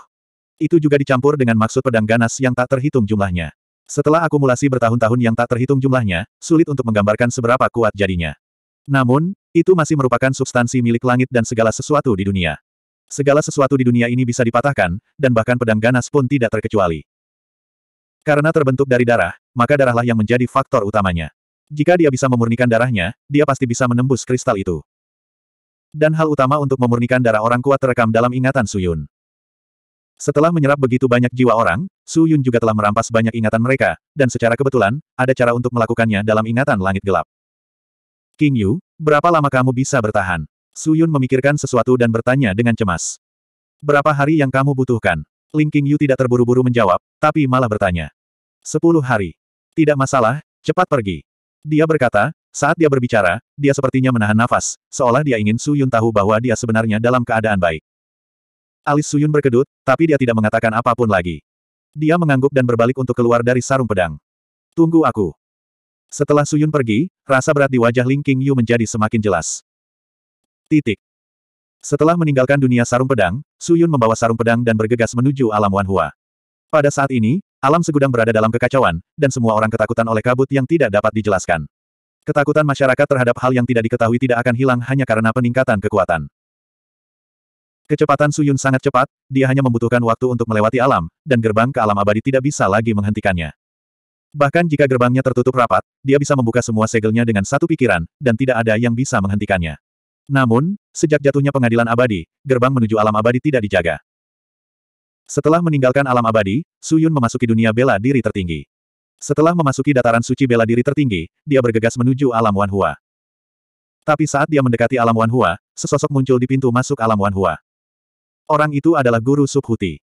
Itu juga dicampur dengan maksud pedang ganas yang tak terhitung jumlahnya. Setelah akumulasi bertahun-tahun yang tak terhitung jumlahnya, sulit untuk menggambarkan seberapa kuat jadinya. Namun, itu masih merupakan substansi milik langit dan segala sesuatu di dunia. Segala sesuatu di dunia ini bisa dipatahkan, dan bahkan pedang ganas pun tidak terkecuali. Karena terbentuk dari darah, maka darahlah yang menjadi faktor utamanya. Jika dia bisa memurnikan darahnya, dia pasti bisa menembus kristal itu. Dan hal utama untuk memurnikan darah orang kuat terekam dalam ingatan Su Yun. Setelah menyerap begitu banyak jiwa orang, Su Yun juga telah merampas banyak ingatan mereka, dan secara kebetulan, ada cara untuk melakukannya dalam ingatan langit gelap. King Yu, berapa lama kamu bisa bertahan? Su Yun memikirkan sesuatu dan bertanya dengan cemas. Berapa hari yang kamu butuhkan? Ling King Yu tidak terburu-buru menjawab, tapi malah bertanya. Sepuluh hari. Tidak masalah, cepat pergi. Dia berkata, saat dia berbicara, dia sepertinya menahan nafas, seolah dia ingin Su Yun tahu bahwa dia sebenarnya dalam keadaan baik. Alis Su Yun berkedut, tapi dia tidak mengatakan apapun lagi. Dia mengangguk dan berbalik untuk keluar dari sarung pedang. Tunggu aku. Setelah Su Yun pergi, rasa berat di wajah Ling King Yu menjadi semakin jelas. Titik. Setelah meninggalkan dunia sarung pedang, Su Yun membawa sarung pedang dan bergegas menuju alam Wan Hua. Pada saat ini, alam segudang berada dalam kekacauan, dan semua orang ketakutan oleh kabut yang tidak dapat dijelaskan. Ketakutan masyarakat terhadap hal yang tidak diketahui tidak akan hilang hanya karena peningkatan kekuatan. Kecepatan Suyun sangat cepat, dia hanya membutuhkan waktu untuk melewati alam, dan gerbang ke alam abadi tidak bisa lagi menghentikannya. Bahkan jika gerbangnya tertutup rapat, dia bisa membuka semua segelnya dengan satu pikiran, dan tidak ada yang bisa menghentikannya. Namun, sejak jatuhnya pengadilan abadi, gerbang menuju alam abadi tidak dijaga. Setelah meninggalkan alam abadi, Suyun memasuki dunia bela diri tertinggi. Setelah memasuki dataran suci bela diri tertinggi, dia bergegas menuju alam Wan Hua. Tapi saat dia mendekati alam Wan Hua, sesosok muncul di pintu masuk alam Wan Hua. Orang itu adalah guru Subhuti.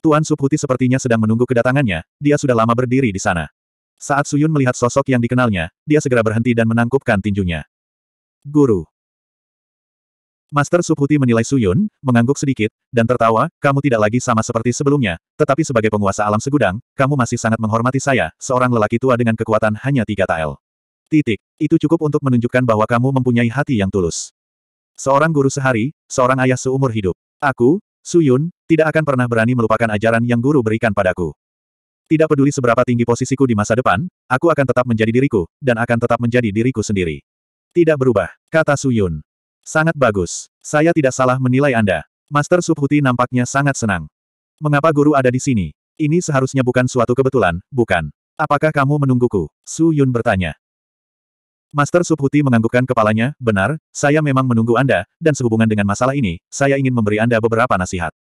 Tuan Subhuti sepertinya sedang menunggu kedatangannya, dia sudah lama berdiri di sana. Saat Suyun melihat sosok yang dikenalnya, dia segera berhenti dan menangkupkan tinjunya. Guru. Master Subhuti menilai Suyun, mengangguk sedikit, dan tertawa, kamu tidak lagi sama seperti sebelumnya, tetapi sebagai penguasa alam segudang, kamu masih sangat menghormati saya, seorang lelaki tua dengan kekuatan hanya tiga tael. Titik. Itu cukup untuk menunjukkan bahwa kamu mempunyai hati yang tulus. Seorang guru sehari, seorang ayah seumur hidup. Aku, Suyun, tidak akan pernah berani melupakan ajaran yang guru berikan padaku. Tidak peduli seberapa tinggi posisiku di masa depan, aku akan tetap menjadi diriku, dan akan tetap menjadi diriku sendiri. Tidak berubah, kata Suyun. Sangat bagus. Saya tidak salah menilai Anda. Master Subhuti nampaknya sangat senang. Mengapa guru ada di sini? Ini seharusnya bukan suatu kebetulan, bukan? Apakah kamu menungguku? Su Yun bertanya. Master Subhuti menganggukkan kepalanya, benar, saya memang menunggu Anda, dan sehubungan dengan masalah ini, saya ingin memberi Anda beberapa nasihat.